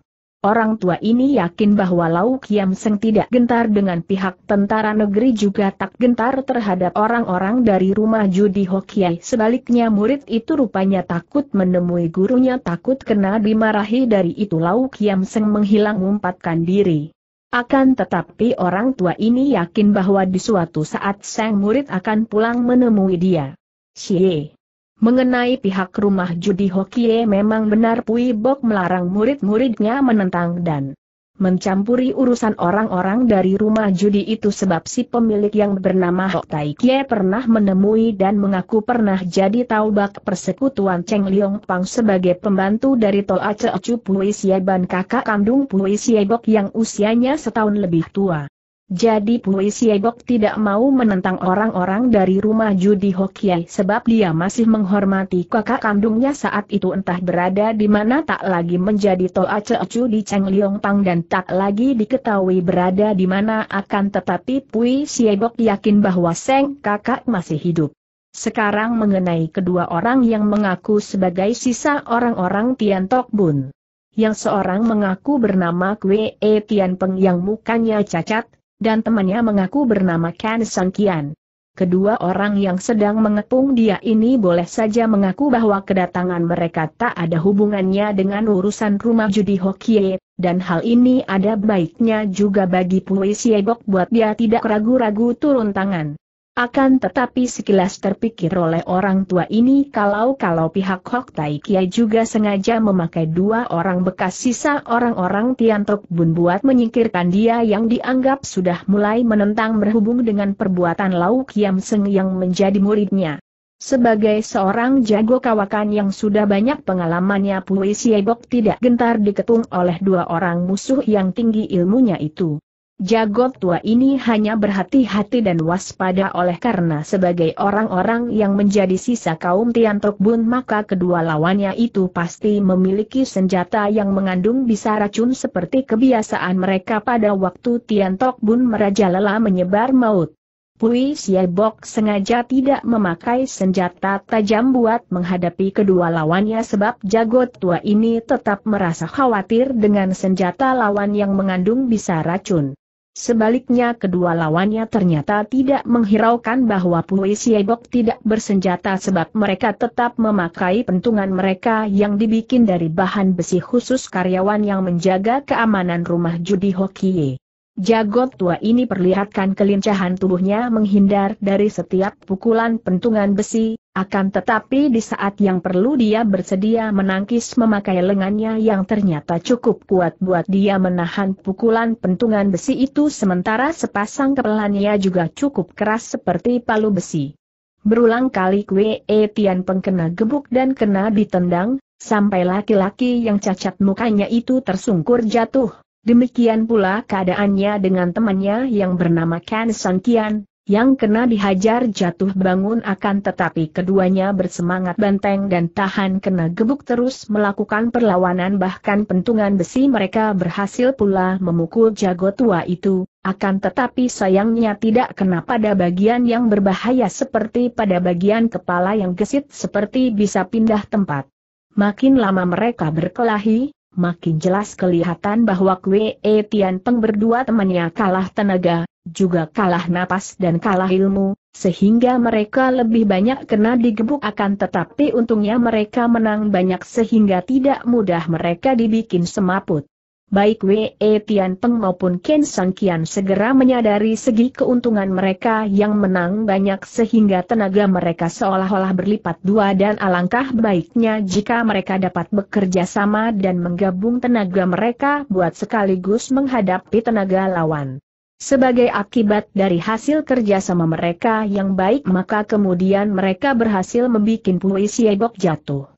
Speaker 1: Orang tua ini yakin bahwa Lau Kiam Seng tidak gentar dengan pihak tentara negeri juga tak gentar terhadap orang-orang dari rumah judi Hokiai. Sebaliknya murid itu rupanya takut menemui gurunya takut kena dimarahi dari itu Lau Kiam Seng menghilang umpatkan diri. Akan tetapi orang tua ini yakin bahwa di suatu saat sang murid akan pulang menemui dia. Xie. Mengenai pihak rumah judi Hokie memang benar Pui Bok melarang murid-muridnya menentang dan mencampuri urusan orang-orang dari rumah judi itu sebab si pemilik yang bernama Hok Tai Kie pernah menemui dan mengaku pernah jadi taubak persekutuan Cheng Liong Pang sebagai pembantu dari Toa Cheocu Pui Sieban kakak kandung Pui Siebok yang usianya setahun lebih tua. Jadi Pui Siebok tidak mau menentang orang-orang dari rumah judi Hokiai sebab dia masih menghormati kakak kandungnya saat itu entah berada di mana tak lagi menjadi Toa Ceocu di Cheng Liong Pang dan tak lagi diketahui berada di mana akan tetapi Pui Siebok yakin bahwa Seng kakak masih hidup. Sekarang mengenai kedua orang yang mengaku sebagai sisa orang-orang Tian Tok Bun. Yang seorang mengaku bernama Kwe e Tian Peng yang mukanya cacat, dan temannya mengaku bernama Ken Sangkian. Kedua orang yang sedang mengepung dia ini boleh saja mengaku bahwa kedatangan mereka tak ada hubungannya dengan urusan rumah judi Hokie, dan hal ini ada baiknya juga bagi Pui Siebok buat dia tidak ragu-ragu turun tangan. Akan tetapi sekilas terpikir oleh orang tua ini kalau-kalau pihak Hok Tai Kiai juga sengaja memakai dua orang bekas sisa orang-orang Tian Tiantok Bun buat menyingkirkan dia yang dianggap sudah mulai menentang berhubung dengan perbuatan Lau Kiam Seng yang menjadi muridnya. Sebagai seorang jago kawakan yang sudah banyak pengalamannya Pui Siebok tidak gentar diketung oleh dua orang musuh yang tinggi ilmunya itu. Jago tua ini hanya berhati-hati dan waspada oleh karena sebagai orang-orang yang menjadi sisa kaum Tiantok Bun maka kedua lawannya itu pasti memiliki senjata yang mengandung bisa racun seperti kebiasaan mereka pada waktu Tiantok Bun merajalela menyebar maut. Pui Siebok sengaja tidak memakai senjata tajam buat menghadapi kedua lawannya sebab jago tua ini tetap merasa khawatir dengan senjata lawan yang mengandung bisa racun. Sebaliknya kedua lawannya ternyata tidak menghiraukan bahwa Pui Siebok tidak bersenjata sebab mereka tetap memakai pentungan mereka yang dibikin dari bahan besi khusus karyawan yang menjaga keamanan rumah judi Hokie. Jagot tua ini perlihatkan kelincahan tubuhnya menghindar dari setiap pukulan pentungan besi, akan tetapi di saat yang perlu dia bersedia menangkis memakai lengannya yang ternyata cukup kuat buat dia menahan pukulan pentungan besi itu sementara sepasang kepelannya juga cukup keras seperti palu besi. Berulang kali e Tian Etian pengkena gebuk dan kena ditendang, sampai laki-laki yang cacat mukanya itu tersungkur jatuh. Demikian pula keadaannya dengan temannya yang bernama Ken San Kian, yang kena dihajar jatuh bangun akan tetapi keduanya bersemangat banteng dan tahan kena gebuk terus melakukan perlawanan bahkan pentungan besi mereka berhasil pula memukul jago tua itu, akan tetapi sayangnya tidak kena pada bagian yang berbahaya seperti pada bagian kepala yang gesit seperti bisa pindah tempat. Makin lama mereka berkelahi, makin jelas kelihatan bahwa Kwe Etian Tian Peng berdua temannya kalah tenaga, juga kalah napas dan kalah ilmu, sehingga mereka lebih banyak kena digebuk akan tetapi untungnya mereka menang banyak sehingga tidak mudah mereka dibikin semaput. Baik Wei Tian Peng maupun Ken Sang Kian segera menyadari segi keuntungan mereka yang menang banyak sehingga tenaga mereka seolah-olah berlipat dua dan alangkah baiknya jika mereka dapat bekerja sama dan menggabung tenaga mereka buat sekaligus menghadapi tenaga lawan. Sebagai akibat dari hasil kerja sama mereka yang baik maka kemudian mereka berhasil membuat puisi Ebok jatuh.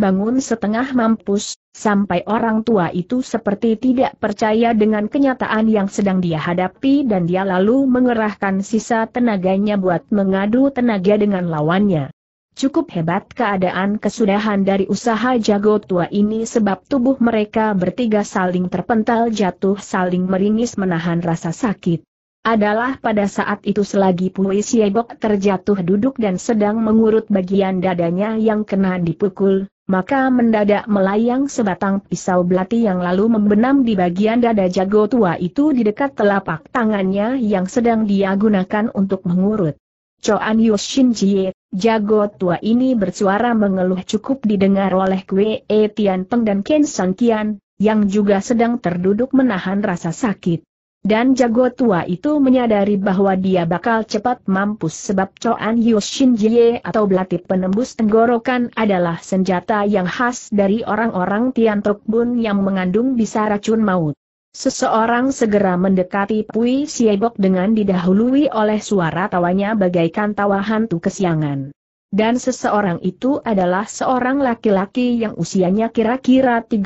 Speaker 1: Bangun setengah mampus, sampai orang tua itu seperti tidak percaya dengan kenyataan yang sedang dia hadapi dan dia lalu mengerahkan sisa tenaganya buat mengadu tenaga dengan lawannya. Cukup hebat keadaan kesudahan dari usaha jago tua ini sebab tubuh mereka bertiga saling terpental jatuh saling meringis menahan rasa sakit. Adalah pada saat itu selagi Pui Siebok terjatuh duduk dan sedang mengurut bagian dadanya yang kena dipukul, maka mendadak melayang sebatang pisau belati yang lalu membenam di bagian dada jago tua itu di dekat telapak tangannya yang sedang dia gunakan untuk mengurut. Choan Yushin Jie Jago tua ini bersuara mengeluh cukup didengar oleh Kwe E Tian Peng dan Ken Sang Kian, yang juga sedang terduduk menahan rasa sakit. Dan jago tua itu menyadari bahwa dia bakal cepat mampus sebab Coan Yushin Jie atau belati penembus tenggorokan adalah senjata yang khas dari orang-orang Tian Tok Bun yang mengandung bisa racun maut. Seseorang segera mendekati Pui Siebok dengan didahului oleh suara tawanya bagaikan tawa hantu kesiangan. Dan seseorang itu adalah seorang laki-laki yang usianya kira-kira 30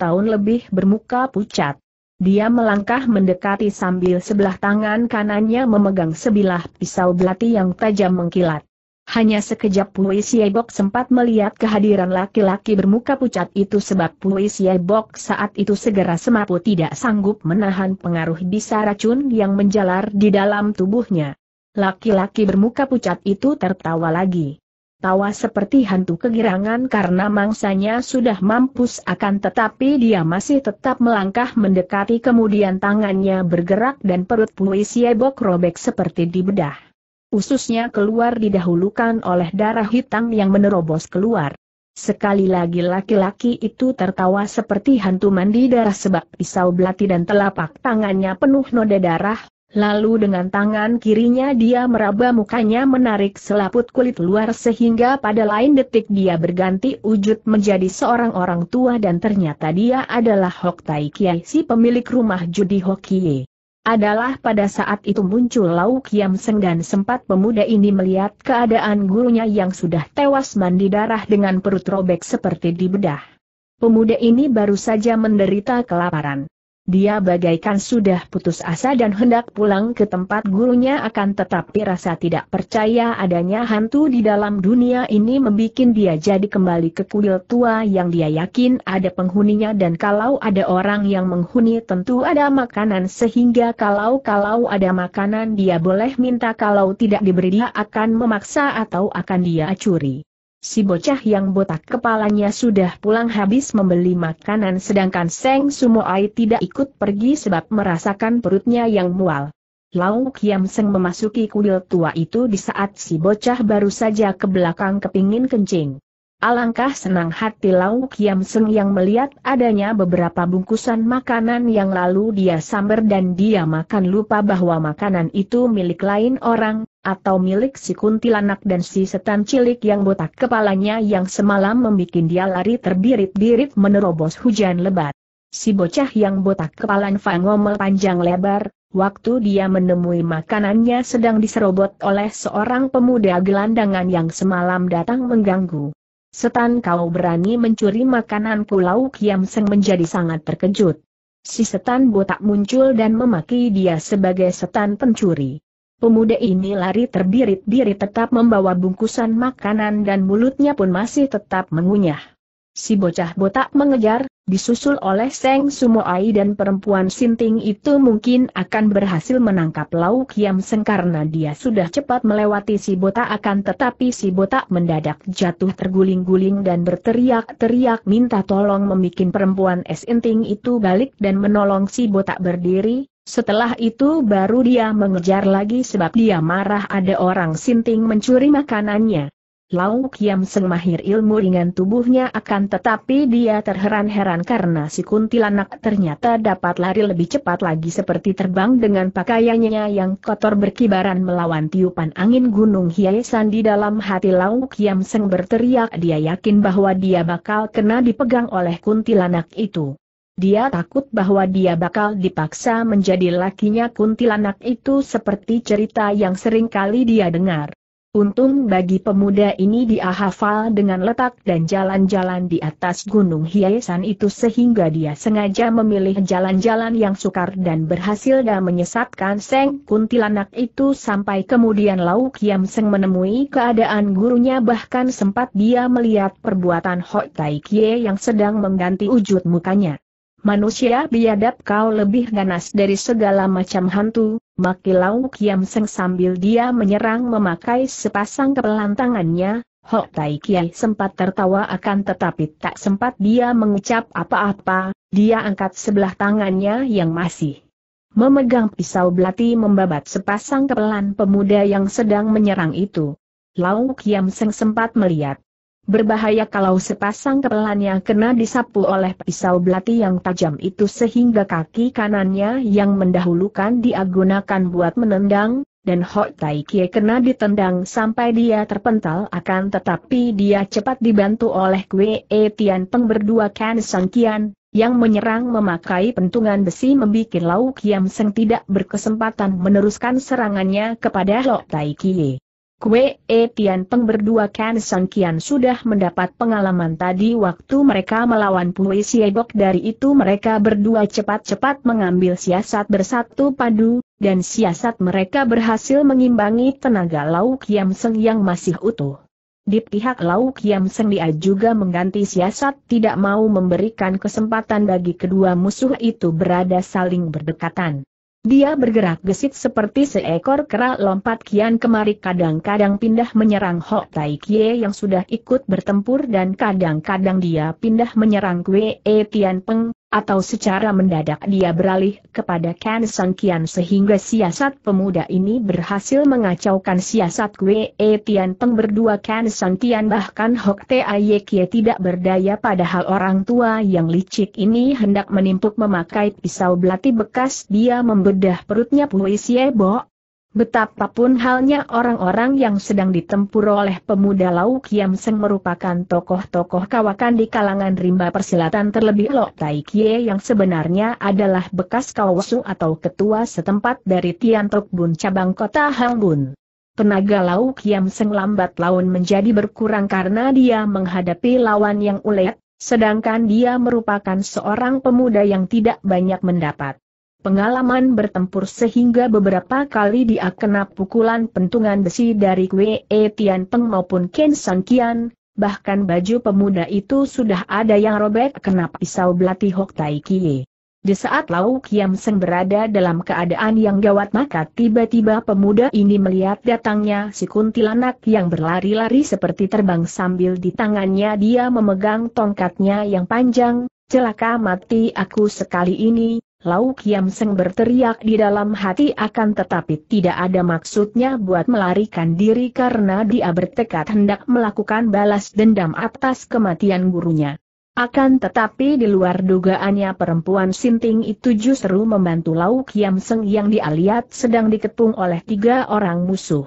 Speaker 1: tahun lebih bermuka pucat. Dia melangkah mendekati sambil sebelah tangan kanannya memegang sebilah pisau belati yang tajam mengkilat. Hanya sekejap Pui Siebok sempat melihat kehadiran laki-laki bermuka pucat itu sebab Pui Siebok saat itu segera semaput tidak sanggup menahan pengaruh bisa racun yang menjalar di dalam tubuhnya. Laki-laki bermuka pucat itu tertawa lagi tawa seperti hantu kegirangan karena mangsanya sudah mampus akan tetapi dia masih tetap melangkah mendekati kemudian tangannya bergerak dan perut Pui Siebok robek seperti dibedah. Ususnya keluar didahulukan oleh darah hitam yang menerobos keluar. Sekali lagi laki-laki itu tertawa seperti hantu mandi darah sebab pisau belati dan telapak tangannya penuh noda darah, lalu dengan tangan kirinya dia meraba mukanya menarik selaput kulit luar sehingga pada lain detik dia berganti wujud menjadi seorang orang tua dan ternyata dia adalah Hok Tai Kiai si pemilik rumah judi Hokie adalah pada saat itu muncul Lau Kiam Seng dan sempat pemuda ini melihat keadaan gurunya yang sudah tewas mandi darah dengan perut robek seperti di bedah. Pemuda ini baru saja menderita kelaparan. Dia bagaikan sudah putus asa dan hendak pulang ke tempat gurunya akan tetapi rasa tidak percaya adanya hantu di dalam dunia ini membuat dia jadi kembali ke kuil tua yang dia yakin ada penghuninya dan kalau ada orang yang menghuni tentu ada makanan sehingga kalau-kalau ada makanan dia boleh minta kalau tidak diberi dia akan memaksa atau akan dia curi. Si bocah yang botak kepalanya sudah pulang habis membeli makanan sedangkan Seng Sumoai tidak ikut pergi sebab merasakan perutnya yang mual. Lau Kiam Seng memasuki kuil tua itu di saat si bocah baru saja ke belakang kepingin kencing. Alangkah senang hati Lau Kiam Seng yang melihat adanya beberapa bungkusan makanan yang lalu dia samber dan dia makan lupa bahwa makanan itu milik lain orang, atau milik si kuntilanak dan si setan cilik yang botak kepalanya yang semalam membuat dia lari terbirit-birit menerobos hujan lebat. Si bocah yang botak kepalan fangomel panjang lebar, waktu dia menemui makanannya sedang diserobot oleh seorang pemuda gelandangan yang semalam datang mengganggu. Setan kau berani mencuri makananku pulau Kiam Seng menjadi sangat terkejut. Si setan botak muncul dan memaki dia sebagai setan pencuri. Pemuda ini lari terbirit-birit tetap membawa bungkusan makanan dan mulutnya pun masih tetap mengunyah. Si bocah botak mengejar, disusul oleh Seng Sumoai dan perempuan sinting itu mungkin akan berhasil menangkap lauk Yam Seng karena dia sudah cepat melewati si botak akan tetapi si botak mendadak jatuh terguling-guling dan berteriak-teriak minta tolong memikin perempuan sinting itu balik dan menolong si botak berdiri, setelah itu baru dia mengejar lagi sebab dia marah ada orang sinting mencuri makanannya. Lau Kiam Seng mahir ilmu ringan tubuhnya akan tetapi dia terheran-heran karena si kuntilanak ternyata dapat lari lebih cepat lagi seperti terbang dengan pakaiannya yang kotor berkibaran melawan tiupan angin gunung hiasan di dalam hati Lau Kiam Seng berteriak dia yakin bahwa dia bakal kena dipegang oleh kuntilanak itu. Dia takut bahwa dia bakal dipaksa menjadi lakinya kuntilanak itu seperti cerita yang sering kali dia dengar. Untung bagi pemuda ini dia hafal dengan letak dan jalan-jalan di atas gunung hiasan itu sehingga dia sengaja memilih jalan-jalan yang sukar dan berhasil dan menyesatkan Seng Kuntilanak itu sampai kemudian Lau Kiam Seng menemui keadaan gurunya bahkan sempat dia melihat perbuatan Hok Tai Kie yang sedang mengganti wujud mukanya. Manusia biadab kau lebih ganas dari segala macam hantu, maki Lauk Kiam Seng sambil dia menyerang memakai sepasang kepelantangannya, Hok Tai Kiai sempat tertawa akan tetapi tak sempat dia mengucap apa-apa, dia angkat sebelah tangannya yang masih memegang pisau belati membabat sepasang kepelan pemuda yang sedang menyerang itu. Lau Kiam Seng sempat melihat Berbahaya kalau sepasang kepelannya kena disapu oleh pisau belati yang tajam itu sehingga kaki kanannya yang mendahulukan diagunakan buat menendang, dan Hok Tai Kie kena ditendang sampai dia terpental akan tetapi dia cepat dibantu oleh Kwe E Tian Peng berdua Kan Sang Kian, yang menyerang memakai pentungan besi membuat Lau Kiam Seng tidak berkesempatan meneruskan serangannya kepada Hok Tai Kie. Kue E Tian Peng berdua Kan Sang Kian sudah mendapat pengalaman tadi waktu mereka melawan Pui Siebok dari itu mereka berdua cepat-cepat mengambil siasat bersatu padu, dan siasat mereka berhasil mengimbangi tenaga Lau Kiam Seng yang masih utuh. Di pihak Lau Kiam Seng dia juga mengganti siasat tidak mau memberikan kesempatan bagi kedua musuh itu berada saling berdekatan. Dia bergerak gesit seperti seekor kera lompat kian kemari kadang-kadang pindah menyerang Hok Tai Kie yang sudah ikut bertempur dan kadang-kadang dia pindah menyerang Kwe E Tian Peng, atau secara mendadak dia beralih kepada Ken Sang Kian sehingga siasat pemuda ini berhasil mengacaukan siasat Wei e Tian Peng berdua Ken Sang Kian bahkan Hok Tae Kie tidak berdaya padahal orang tua yang licik ini hendak menimpuk memakai pisau belati bekas dia membedah perutnya Pui Bo. Betapapun halnya orang-orang yang sedang ditempur oleh pemuda Lau Kiam Seng merupakan tokoh-tokoh kawakan di kalangan rimba persilatan terlebih Lok Tai Kie yang sebenarnya adalah bekas kawasu atau ketua setempat dari Tian Tiantok Bun cabang kota Bun. Tenaga Lau Kiam Seng lambat laun menjadi berkurang karena dia menghadapi lawan yang ulet, sedangkan dia merupakan seorang pemuda yang tidak banyak mendapat pengalaman bertempur sehingga beberapa kali dia kena pukulan pentungan besi dari Kwe e Tian Peng maupun Ken San Kian, bahkan baju pemuda itu sudah ada yang robek kena pisau belati Hok Tai Kie. Di saat Lau Kiam Seng berada dalam keadaan yang gawat maka tiba-tiba pemuda ini melihat datangnya si kuntilanak yang berlari-lari seperti terbang sambil di tangannya dia memegang tongkatnya yang panjang, celaka mati aku sekali ini, Lau Kiam Seng berteriak di dalam hati akan tetapi tidak ada maksudnya buat melarikan diri karena dia bertekad hendak melakukan balas dendam atas kematian gurunya. Akan tetapi di luar dugaannya perempuan sinting itu justru membantu Lau Kiam Seng yang dia sedang diketung oleh tiga orang musuh.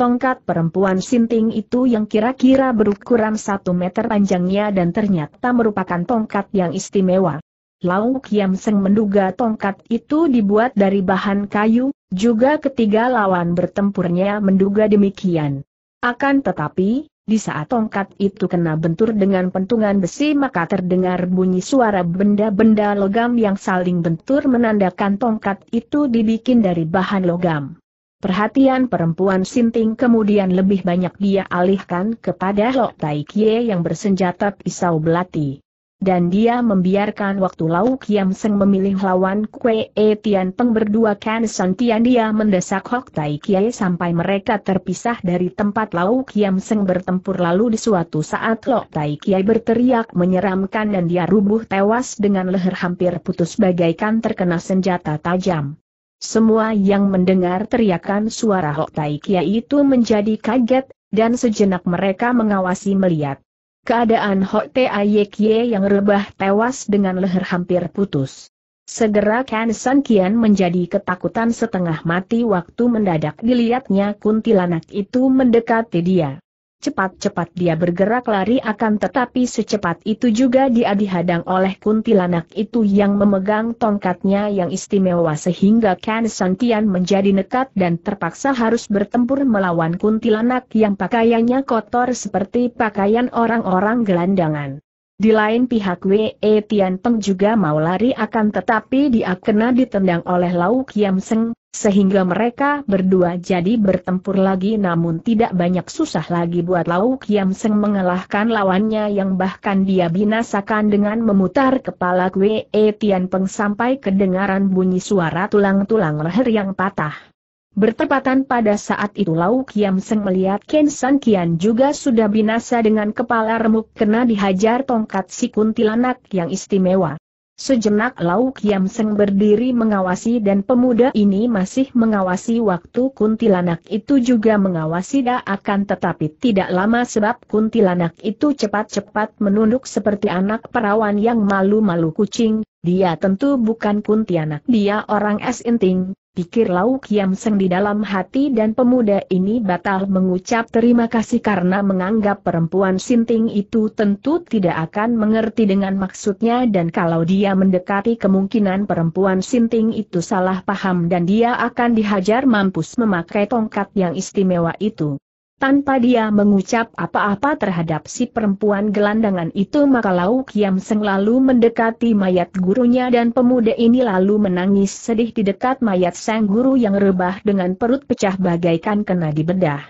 Speaker 1: Tongkat perempuan sinting itu yang kira-kira berukuran satu meter panjangnya dan ternyata merupakan tongkat yang istimewa. Lau Kiam Seng menduga tongkat itu dibuat dari bahan kayu, juga ketiga lawan bertempurnya menduga demikian. Akan tetapi, di saat tongkat itu kena bentur dengan pentungan besi maka terdengar bunyi suara benda-benda logam yang saling bentur menandakan tongkat itu dibikin dari bahan logam. Perhatian perempuan Sinting kemudian lebih banyak dia alihkan kepada Lok Tai Kie yang bersenjata pisau belati dan dia membiarkan waktu Lau Kiam Seng memilih lawan Kue E Tian Peng berdua Kan San Tian dia mendesak Hok Tai Kiai sampai mereka terpisah dari tempat Lau Kiam Seng bertempur lalu di suatu saat Hok Tai Kiai berteriak menyeramkan dan dia rubuh tewas dengan leher hampir putus bagaikan terkena senjata tajam. Semua yang mendengar teriakan suara Hok Tai Kiai itu menjadi kaget, dan sejenak mereka mengawasi melihat Keadaan Hok Taeyekye yang rebah tewas dengan leher hampir putus. Segera Kan San Kian menjadi ketakutan setengah mati waktu mendadak dilihatnya kuntilanak itu mendekati dia. Cepat-cepat dia bergerak lari akan tetapi secepat itu juga dia dihadang oleh kuntilanak itu yang memegang tongkatnya yang istimewa sehingga Ken Santian menjadi nekat dan terpaksa harus bertempur melawan kuntilanak yang pakaiannya kotor seperti pakaian orang-orang gelandangan. Di lain pihak Wei Tianpeng juga mau lari akan tetapi dia kena ditendang oleh Lau Kiam Seng, sehingga mereka berdua jadi bertempur lagi namun tidak banyak susah lagi buat Lau Kiam Seng mengalahkan lawannya yang bahkan dia binasakan dengan memutar kepala Wei Tianpeng sampai kedengaran bunyi suara tulang-tulang leher yang patah. Bertepatan pada saat itu Lau Kiam Seng melihat Ken San Kian juga sudah binasa dengan kepala remuk kena dihajar tongkat si kuntilanak yang istimewa. Sejenak Lau Kiam Seng berdiri mengawasi dan pemuda ini masih mengawasi waktu kuntilanak itu juga mengawasi dah akan tetapi tidak lama sebab kuntilanak itu cepat-cepat menunduk seperti anak perawan yang malu-malu kucing, dia tentu bukan kuntilanak dia orang es inting, pikir Lau Kiam Seng di dalam hati dan pemuda ini batal mengucap terima kasih karena menganggap perempuan sinting itu tentu tidak akan mengerti dengan maksudnya dan kalau dia mendekati kemungkinan perempuan sinting itu salah paham dan dia akan dihajar mampus memakai tongkat yang istimewa itu. Tanpa dia mengucap apa-apa terhadap si perempuan gelandangan itu maka Lau Kiam Seng lalu mendekati mayat gurunya dan pemuda ini lalu menangis sedih di dekat mayat sang guru yang rebah dengan perut pecah bagaikan kena dibedah.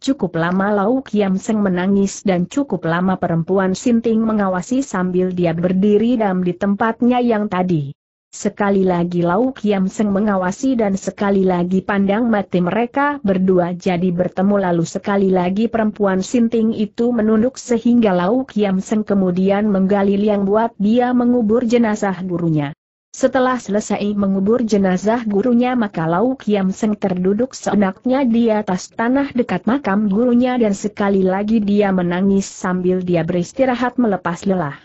Speaker 1: Cukup lama Lau Kiam Seng menangis dan cukup lama perempuan Sinting mengawasi sambil dia berdiri dalam di tempatnya yang tadi. Sekali lagi Lau Kiam Seng mengawasi dan sekali lagi pandang mati mereka berdua jadi bertemu lalu sekali lagi perempuan sinting itu menunduk sehingga Lau Kiam Seng kemudian menggali liang buat dia mengubur jenazah gurunya. Setelah selesai mengubur jenazah gurunya maka Lau Kiam Seng terduduk seenaknya di atas tanah dekat makam gurunya dan sekali lagi dia menangis sambil dia beristirahat melepas lelah.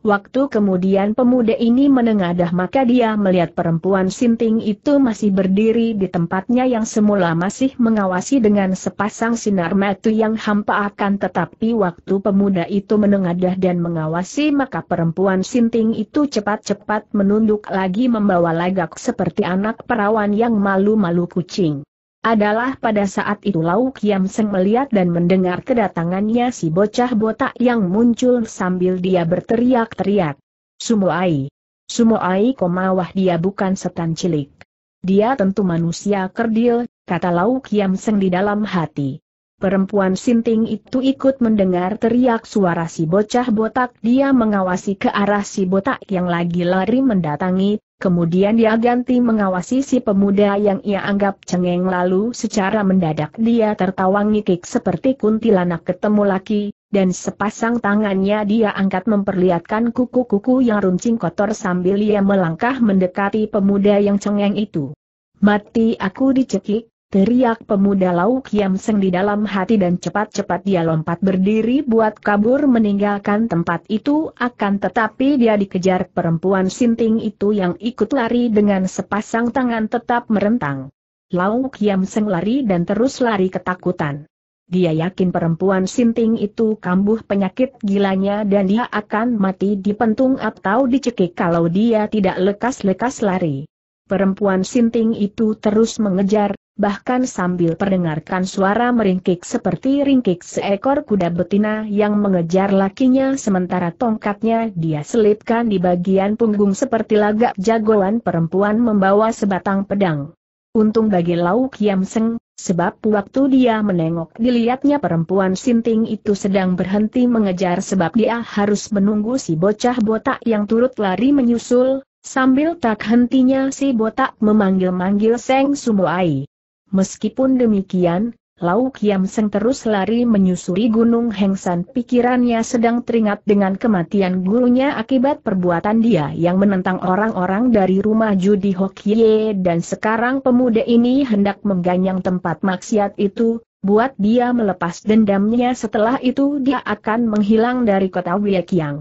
Speaker 1: Waktu kemudian pemuda ini menengadah maka dia melihat perempuan sinting itu masih berdiri di tempatnya yang semula masih mengawasi dengan sepasang sinar mata yang hampa akan tetapi waktu pemuda itu menengadah dan mengawasi maka perempuan sinting itu cepat-cepat menunduk lagi membawa lagak seperti anak perawan yang malu-malu kucing adalah pada saat itu Lau Kiam Seng melihat dan mendengar kedatangannya si bocah botak yang muncul sambil dia berteriak-teriak. Sumoai. Sumoai komawah dia bukan setan cilik. Dia tentu manusia kerdil, kata Lau Kiam Seng di dalam hati. Perempuan sinting itu ikut mendengar teriak suara si bocah botak dia mengawasi ke arah si botak yang lagi lari mendatangi, Kemudian dia ganti mengawasi si pemuda yang ia anggap cengeng lalu secara mendadak dia tertawa ngikik seperti kuntilanak ketemu laki, dan sepasang tangannya dia angkat memperlihatkan kuku-kuku yang runcing kotor sambil ia melangkah mendekati pemuda yang cengeng itu. Mati aku dicekik, Teriak pemuda Lau Kiam Seng di dalam hati dan cepat-cepat dia lompat berdiri buat kabur meninggalkan tempat itu akan tetapi dia dikejar perempuan sinting itu yang ikut lari dengan sepasang tangan tetap merentang. Lau Kiam Seng lari dan terus lari ketakutan. Dia yakin perempuan sinting itu kambuh penyakit gilanya dan dia akan mati di pentung atau dicekik kalau dia tidak lekas-lekas lari. Perempuan sinting itu terus mengejar, bahkan sambil mendengarkan suara meringkik seperti ringkik seekor kuda betina yang mengejar lakinya sementara tongkatnya dia selipkan di bagian punggung seperti lagak jagoan perempuan membawa sebatang pedang. Untung bagi Lau Kiam Seng, sebab waktu dia menengok dilihatnya perempuan sinting itu sedang berhenti mengejar sebab dia harus menunggu si bocah botak yang turut lari menyusul, sambil tak hentinya si botak memanggil-manggil Seng Sumoai. Meskipun demikian, Lau Kiam Seng terus lari menyusuri Gunung Hengsan pikirannya sedang teringat dengan kematian gurunya akibat perbuatan dia yang menentang orang-orang dari rumah judi Hokye dan sekarang pemuda ini hendak mengganyang tempat maksiat itu, buat dia melepas dendamnya setelah itu dia akan menghilang dari kota Wiekiang.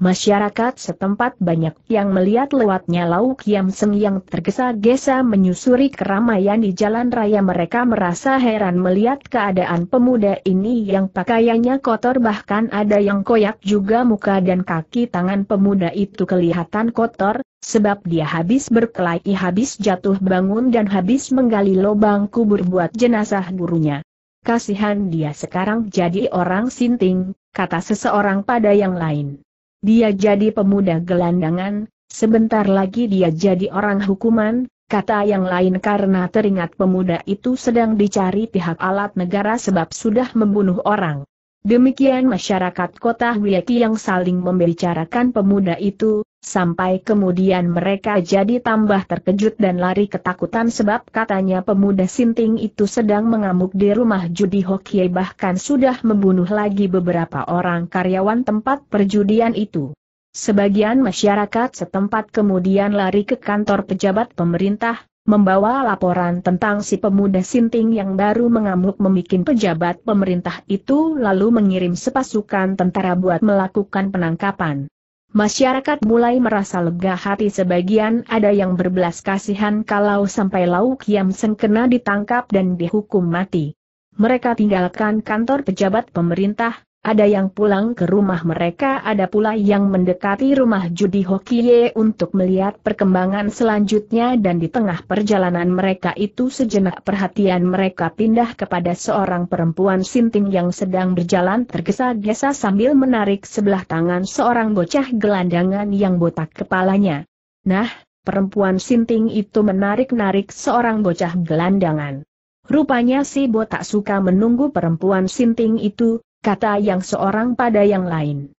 Speaker 1: Masyarakat setempat banyak yang melihat lewatnya lauk Kiam Seng yang tergesa-gesa menyusuri keramaian di jalan raya mereka merasa heran melihat keadaan pemuda ini yang pakaiannya kotor bahkan ada yang koyak juga muka dan kaki tangan pemuda itu kelihatan kotor, sebab dia habis berkelahi habis jatuh bangun dan habis menggali lubang kubur buat jenazah gurunya. Kasihan dia sekarang jadi orang sinting, kata seseorang pada yang lain. Dia jadi pemuda gelandangan, sebentar lagi dia jadi orang hukuman, kata yang lain karena teringat pemuda itu sedang dicari pihak alat negara sebab sudah membunuh orang. Demikian masyarakat kota Huyeki yang saling membicarakan pemuda itu, sampai kemudian mereka jadi tambah terkejut dan lari ketakutan sebab katanya pemuda sinting itu sedang mengamuk di rumah judi Hokie bahkan sudah membunuh lagi beberapa orang karyawan tempat perjudian itu. Sebagian masyarakat setempat kemudian lari ke kantor pejabat pemerintah, membawa laporan tentang si pemuda sinting yang baru mengamuk memikin pejabat pemerintah itu lalu mengirim sepasukan tentara buat melakukan penangkapan. Masyarakat mulai merasa lega hati sebagian ada yang berbelas kasihan kalau sampai Lauk Kiam Seng kena ditangkap dan dihukum mati. Mereka tinggalkan kantor pejabat pemerintah, ada yang pulang ke rumah mereka ada pula yang mendekati rumah judi Hokie untuk melihat perkembangan selanjutnya dan di tengah perjalanan mereka itu sejenak perhatian mereka pindah kepada seorang perempuan sinting yang sedang berjalan tergesa-gesa sambil menarik sebelah tangan seorang bocah gelandangan yang botak kepalanya. Nah, perempuan sinting itu menarik-narik seorang bocah gelandangan. Rupanya si botak suka menunggu perempuan sinting itu, kata yang seorang pada yang lain.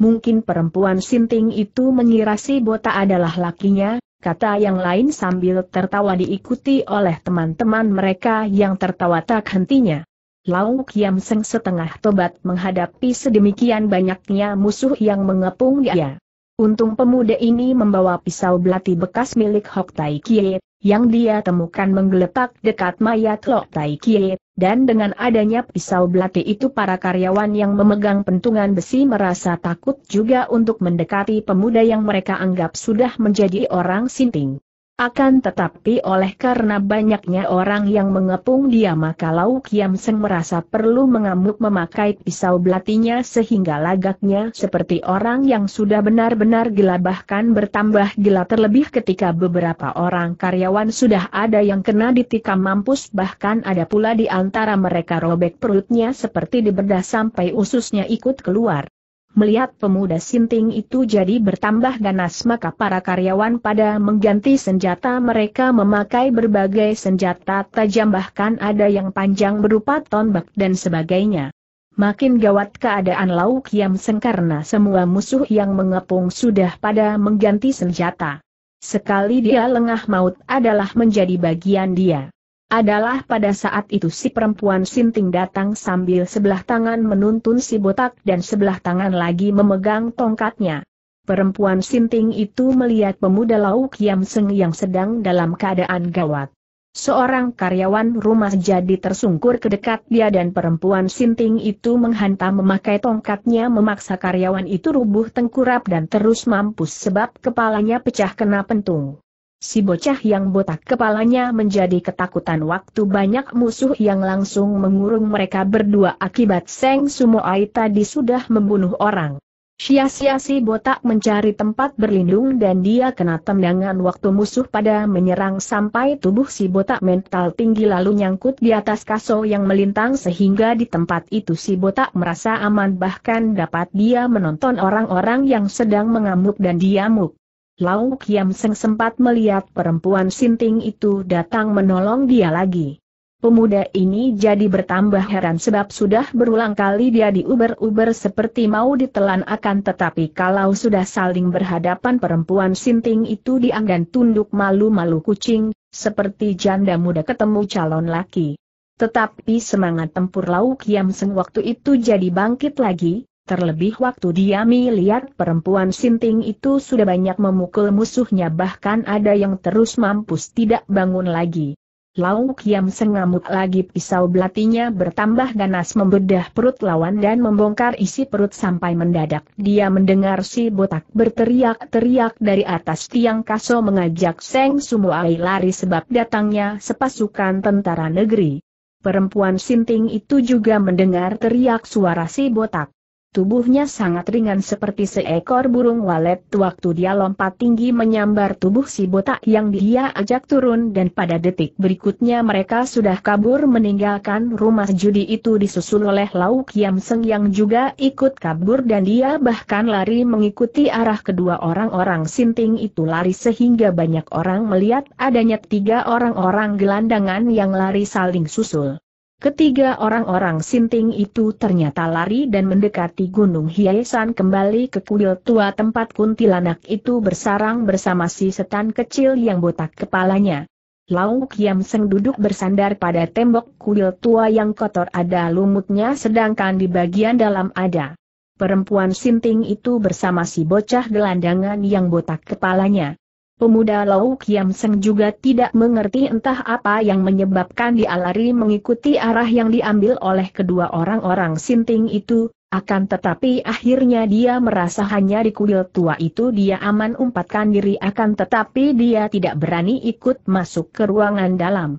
Speaker 1: Mungkin perempuan sinting itu mengira si Bota adalah lakinya, kata yang lain sambil tertawa diikuti oleh teman-teman mereka yang tertawa tak hentinya. Lau Kiam Seng setengah tobat menghadapi sedemikian banyaknya musuh yang mengepung dia. Untung pemuda ini membawa pisau belati bekas milik Hok Tai Kiet, yang dia temukan menggeletak dekat mayat Lok Tai Kie, dan dengan adanya pisau belati itu para karyawan yang memegang pentungan besi merasa takut juga untuk mendekati pemuda yang mereka anggap sudah menjadi orang sinting. Akan tetapi oleh karena banyaknya orang yang mengepung dia maka Lau Kiam Seng merasa perlu mengamuk memakai pisau belatinya sehingga lagaknya seperti orang yang sudah benar-benar gila bahkan bertambah gila terlebih ketika beberapa orang karyawan sudah ada yang kena ditikam mampus bahkan ada pula di antara mereka robek perutnya seperti diberdah sampai ususnya ikut keluar. Melihat pemuda Sinting itu jadi bertambah ganas maka para karyawan pada mengganti senjata mereka memakai berbagai senjata tajam bahkan ada yang panjang berupa tombak dan sebagainya. Makin gawat keadaan Lauk Kiam Seng semua musuh yang mengepung sudah pada mengganti senjata. Sekali dia lengah maut adalah menjadi bagian dia adalah pada saat itu si perempuan sinting datang sambil sebelah tangan menuntun si botak dan sebelah tangan lagi memegang tongkatnya. Perempuan sinting itu melihat pemuda Lau Kiam Seng yang sedang dalam keadaan gawat. Seorang karyawan rumah jadi tersungkur ke dekat dia dan perempuan sinting itu menghantam memakai tongkatnya memaksa karyawan itu rubuh tengkurap dan terus mampus sebab kepalanya pecah kena pentung. Si bocah yang botak kepalanya menjadi ketakutan waktu banyak musuh yang langsung mengurung mereka berdua akibat Seng Sumo Ai tadi sudah membunuh orang. Sia-sia si botak mencari tempat berlindung dan dia kena tendangan waktu musuh pada menyerang sampai tubuh si botak mental tinggi lalu nyangkut di atas kaso yang melintang sehingga di tempat itu si botak merasa aman bahkan dapat dia menonton orang-orang yang sedang mengamuk dan diamuk. Lau Kiam Seng sempat melihat perempuan sinting itu datang menolong dia lagi. Pemuda ini jadi bertambah heran sebab sudah berulang kali dia diuber-uber seperti mau ditelan akan tetapi kalau sudah saling berhadapan perempuan sinting itu dan tunduk malu-malu kucing, seperti janda muda ketemu calon laki. Tetapi semangat tempur Lauk Kiam Seng waktu itu jadi bangkit lagi, Terlebih waktu dia lihat perempuan sinting itu sudah banyak memukul musuhnya bahkan ada yang terus mampus tidak bangun lagi. Lau Kiam sengamuk lagi pisau belatinya bertambah ganas membedah perut lawan dan membongkar isi perut sampai mendadak dia mendengar si botak berteriak-teriak dari atas tiang kaso mengajak Seng Sumuai lari sebab datangnya sepasukan tentara negeri. Perempuan sinting itu juga mendengar teriak suara si botak. Tubuhnya sangat ringan seperti seekor burung walet waktu dia lompat tinggi menyambar tubuh si botak yang dia ajak turun dan pada detik berikutnya mereka sudah kabur meninggalkan rumah judi itu disusul oleh Lau Kiam Seng yang juga ikut kabur dan dia bahkan lari mengikuti arah kedua orang-orang sinting itu lari sehingga banyak orang melihat adanya tiga orang-orang gelandangan yang lari saling susul. Ketiga orang-orang sinting itu ternyata lari dan mendekati Gunung Hiasan kembali ke kuil tua tempat kuntilanak itu bersarang bersama si setan kecil yang botak kepalanya. Lau Kiam Seng duduk bersandar pada tembok kuil tua yang kotor ada lumutnya sedangkan di bagian dalam ada. Perempuan sinting itu bersama si bocah gelandangan yang botak kepalanya. Pemuda Lau Kiam Seng juga tidak mengerti entah apa yang menyebabkan dia lari mengikuti arah yang diambil oleh kedua orang-orang sinting itu, akan tetapi akhirnya dia merasa hanya di kuil tua itu dia aman umpatkan diri akan tetapi dia tidak berani ikut masuk ke ruangan dalam.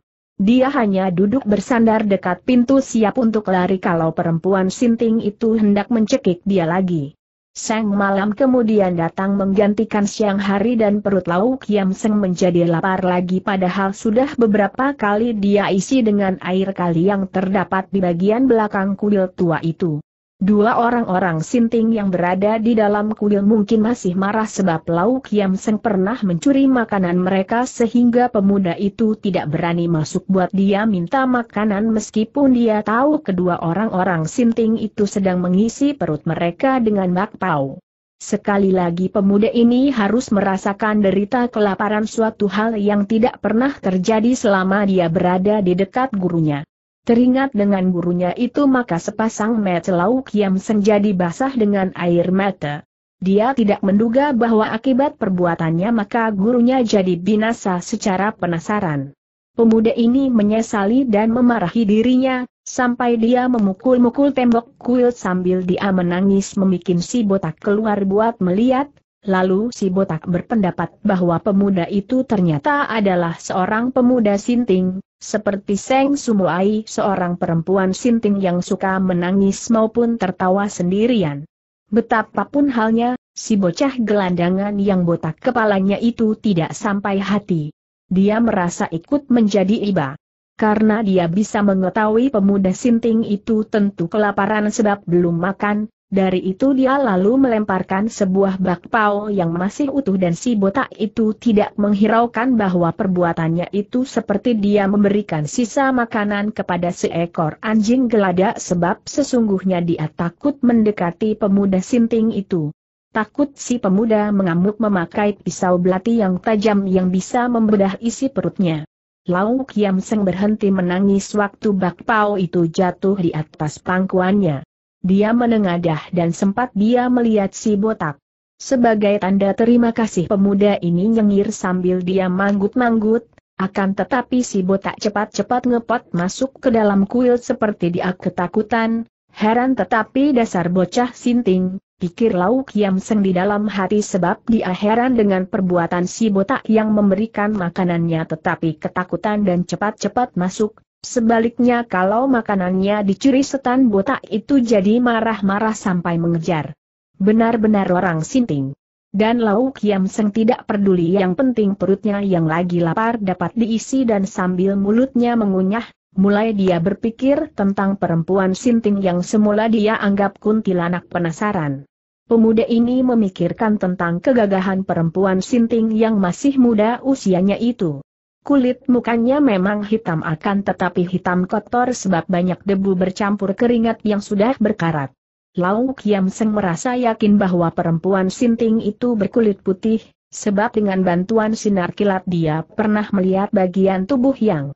Speaker 1: Dia hanya duduk bersandar dekat pintu siap untuk lari kalau perempuan sinting itu hendak mencekik dia lagi. Seng malam kemudian datang menggantikan siang hari dan perut Lauk Kiam Seng menjadi lapar lagi padahal sudah beberapa kali dia isi dengan air kali yang terdapat di bagian belakang kuil tua itu. Dua orang-orang sinting yang berada di dalam kuil mungkin masih marah sebab Lau Kiam Seng pernah mencuri makanan mereka sehingga pemuda itu tidak berani masuk buat dia minta makanan meskipun dia tahu kedua orang-orang sinting itu sedang mengisi perut mereka dengan bakpao. Sekali lagi pemuda ini harus merasakan derita kelaparan suatu hal yang tidak pernah terjadi selama dia berada di dekat gurunya. Teringat dengan gurunya itu maka sepasang mata lauk yang menjadi basah dengan air mata. Dia tidak menduga bahwa akibat perbuatannya maka gurunya jadi binasa secara penasaran. Pemuda ini menyesali dan memarahi dirinya, sampai dia memukul-mukul tembok kuil sambil dia menangis memikin si botak keluar buat melihat, Lalu si botak berpendapat bahwa pemuda itu ternyata adalah seorang pemuda sinting, seperti Seng Sumuai seorang perempuan sinting yang suka menangis maupun tertawa sendirian. Betapapun halnya, si bocah gelandangan yang botak kepalanya itu tidak sampai hati. Dia merasa ikut menjadi iba. Karena dia bisa mengetahui pemuda sinting itu tentu kelaparan sebab belum makan, dari itu dia lalu melemparkan sebuah bakpao yang masih utuh dan si botak itu tidak menghiraukan bahwa perbuatannya itu seperti dia memberikan sisa makanan kepada seekor anjing geladak sebab sesungguhnya dia takut mendekati pemuda sinting itu. Takut si pemuda mengamuk memakai pisau belati yang tajam yang bisa membedah isi perutnya. Lau Kiam Seng berhenti menangis waktu bakpao itu jatuh di atas pangkuannya. Dia menengadah dan sempat dia melihat si botak. Sebagai tanda terima kasih pemuda ini nyengir sambil dia manggut-manggut, akan tetapi si botak cepat-cepat ngepot masuk ke dalam kuil seperti dia ketakutan, heran tetapi dasar bocah sinting, pikir Lauk Kiam Seng di dalam hati sebab dia heran dengan perbuatan si botak yang memberikan makanannya tetapi ketakutan dan cepat-cepat masuk, Sebaliknya kalau makanannya dicuri setan botak itu jadi marah-marah sampai mengejar. Benar-benar orang sinting. Dan Lauk Yam Seng tidak peduli yang penting perutnya yang lagi lapar dapat diisi dan sambil mulutnya mengunyah, mulai dia berpikir tentang perempuan sinting yang semula dia anggap kuntilanak penasaran. Pemuda ini memikirkan tentang kegagahan perempuan sinting yang masih muda usianya itu. Kulit mukanya memang hitam akan tetapi hitam kotor sebab banyak debu bercampur keringat yang sudah berkarat. Lau Kiam Seng merasa yakin bahwa perempuan sinting itu berkulit putih, sebab dengan bantuan sinar kilat dia pernah melihat bagian tubuh yang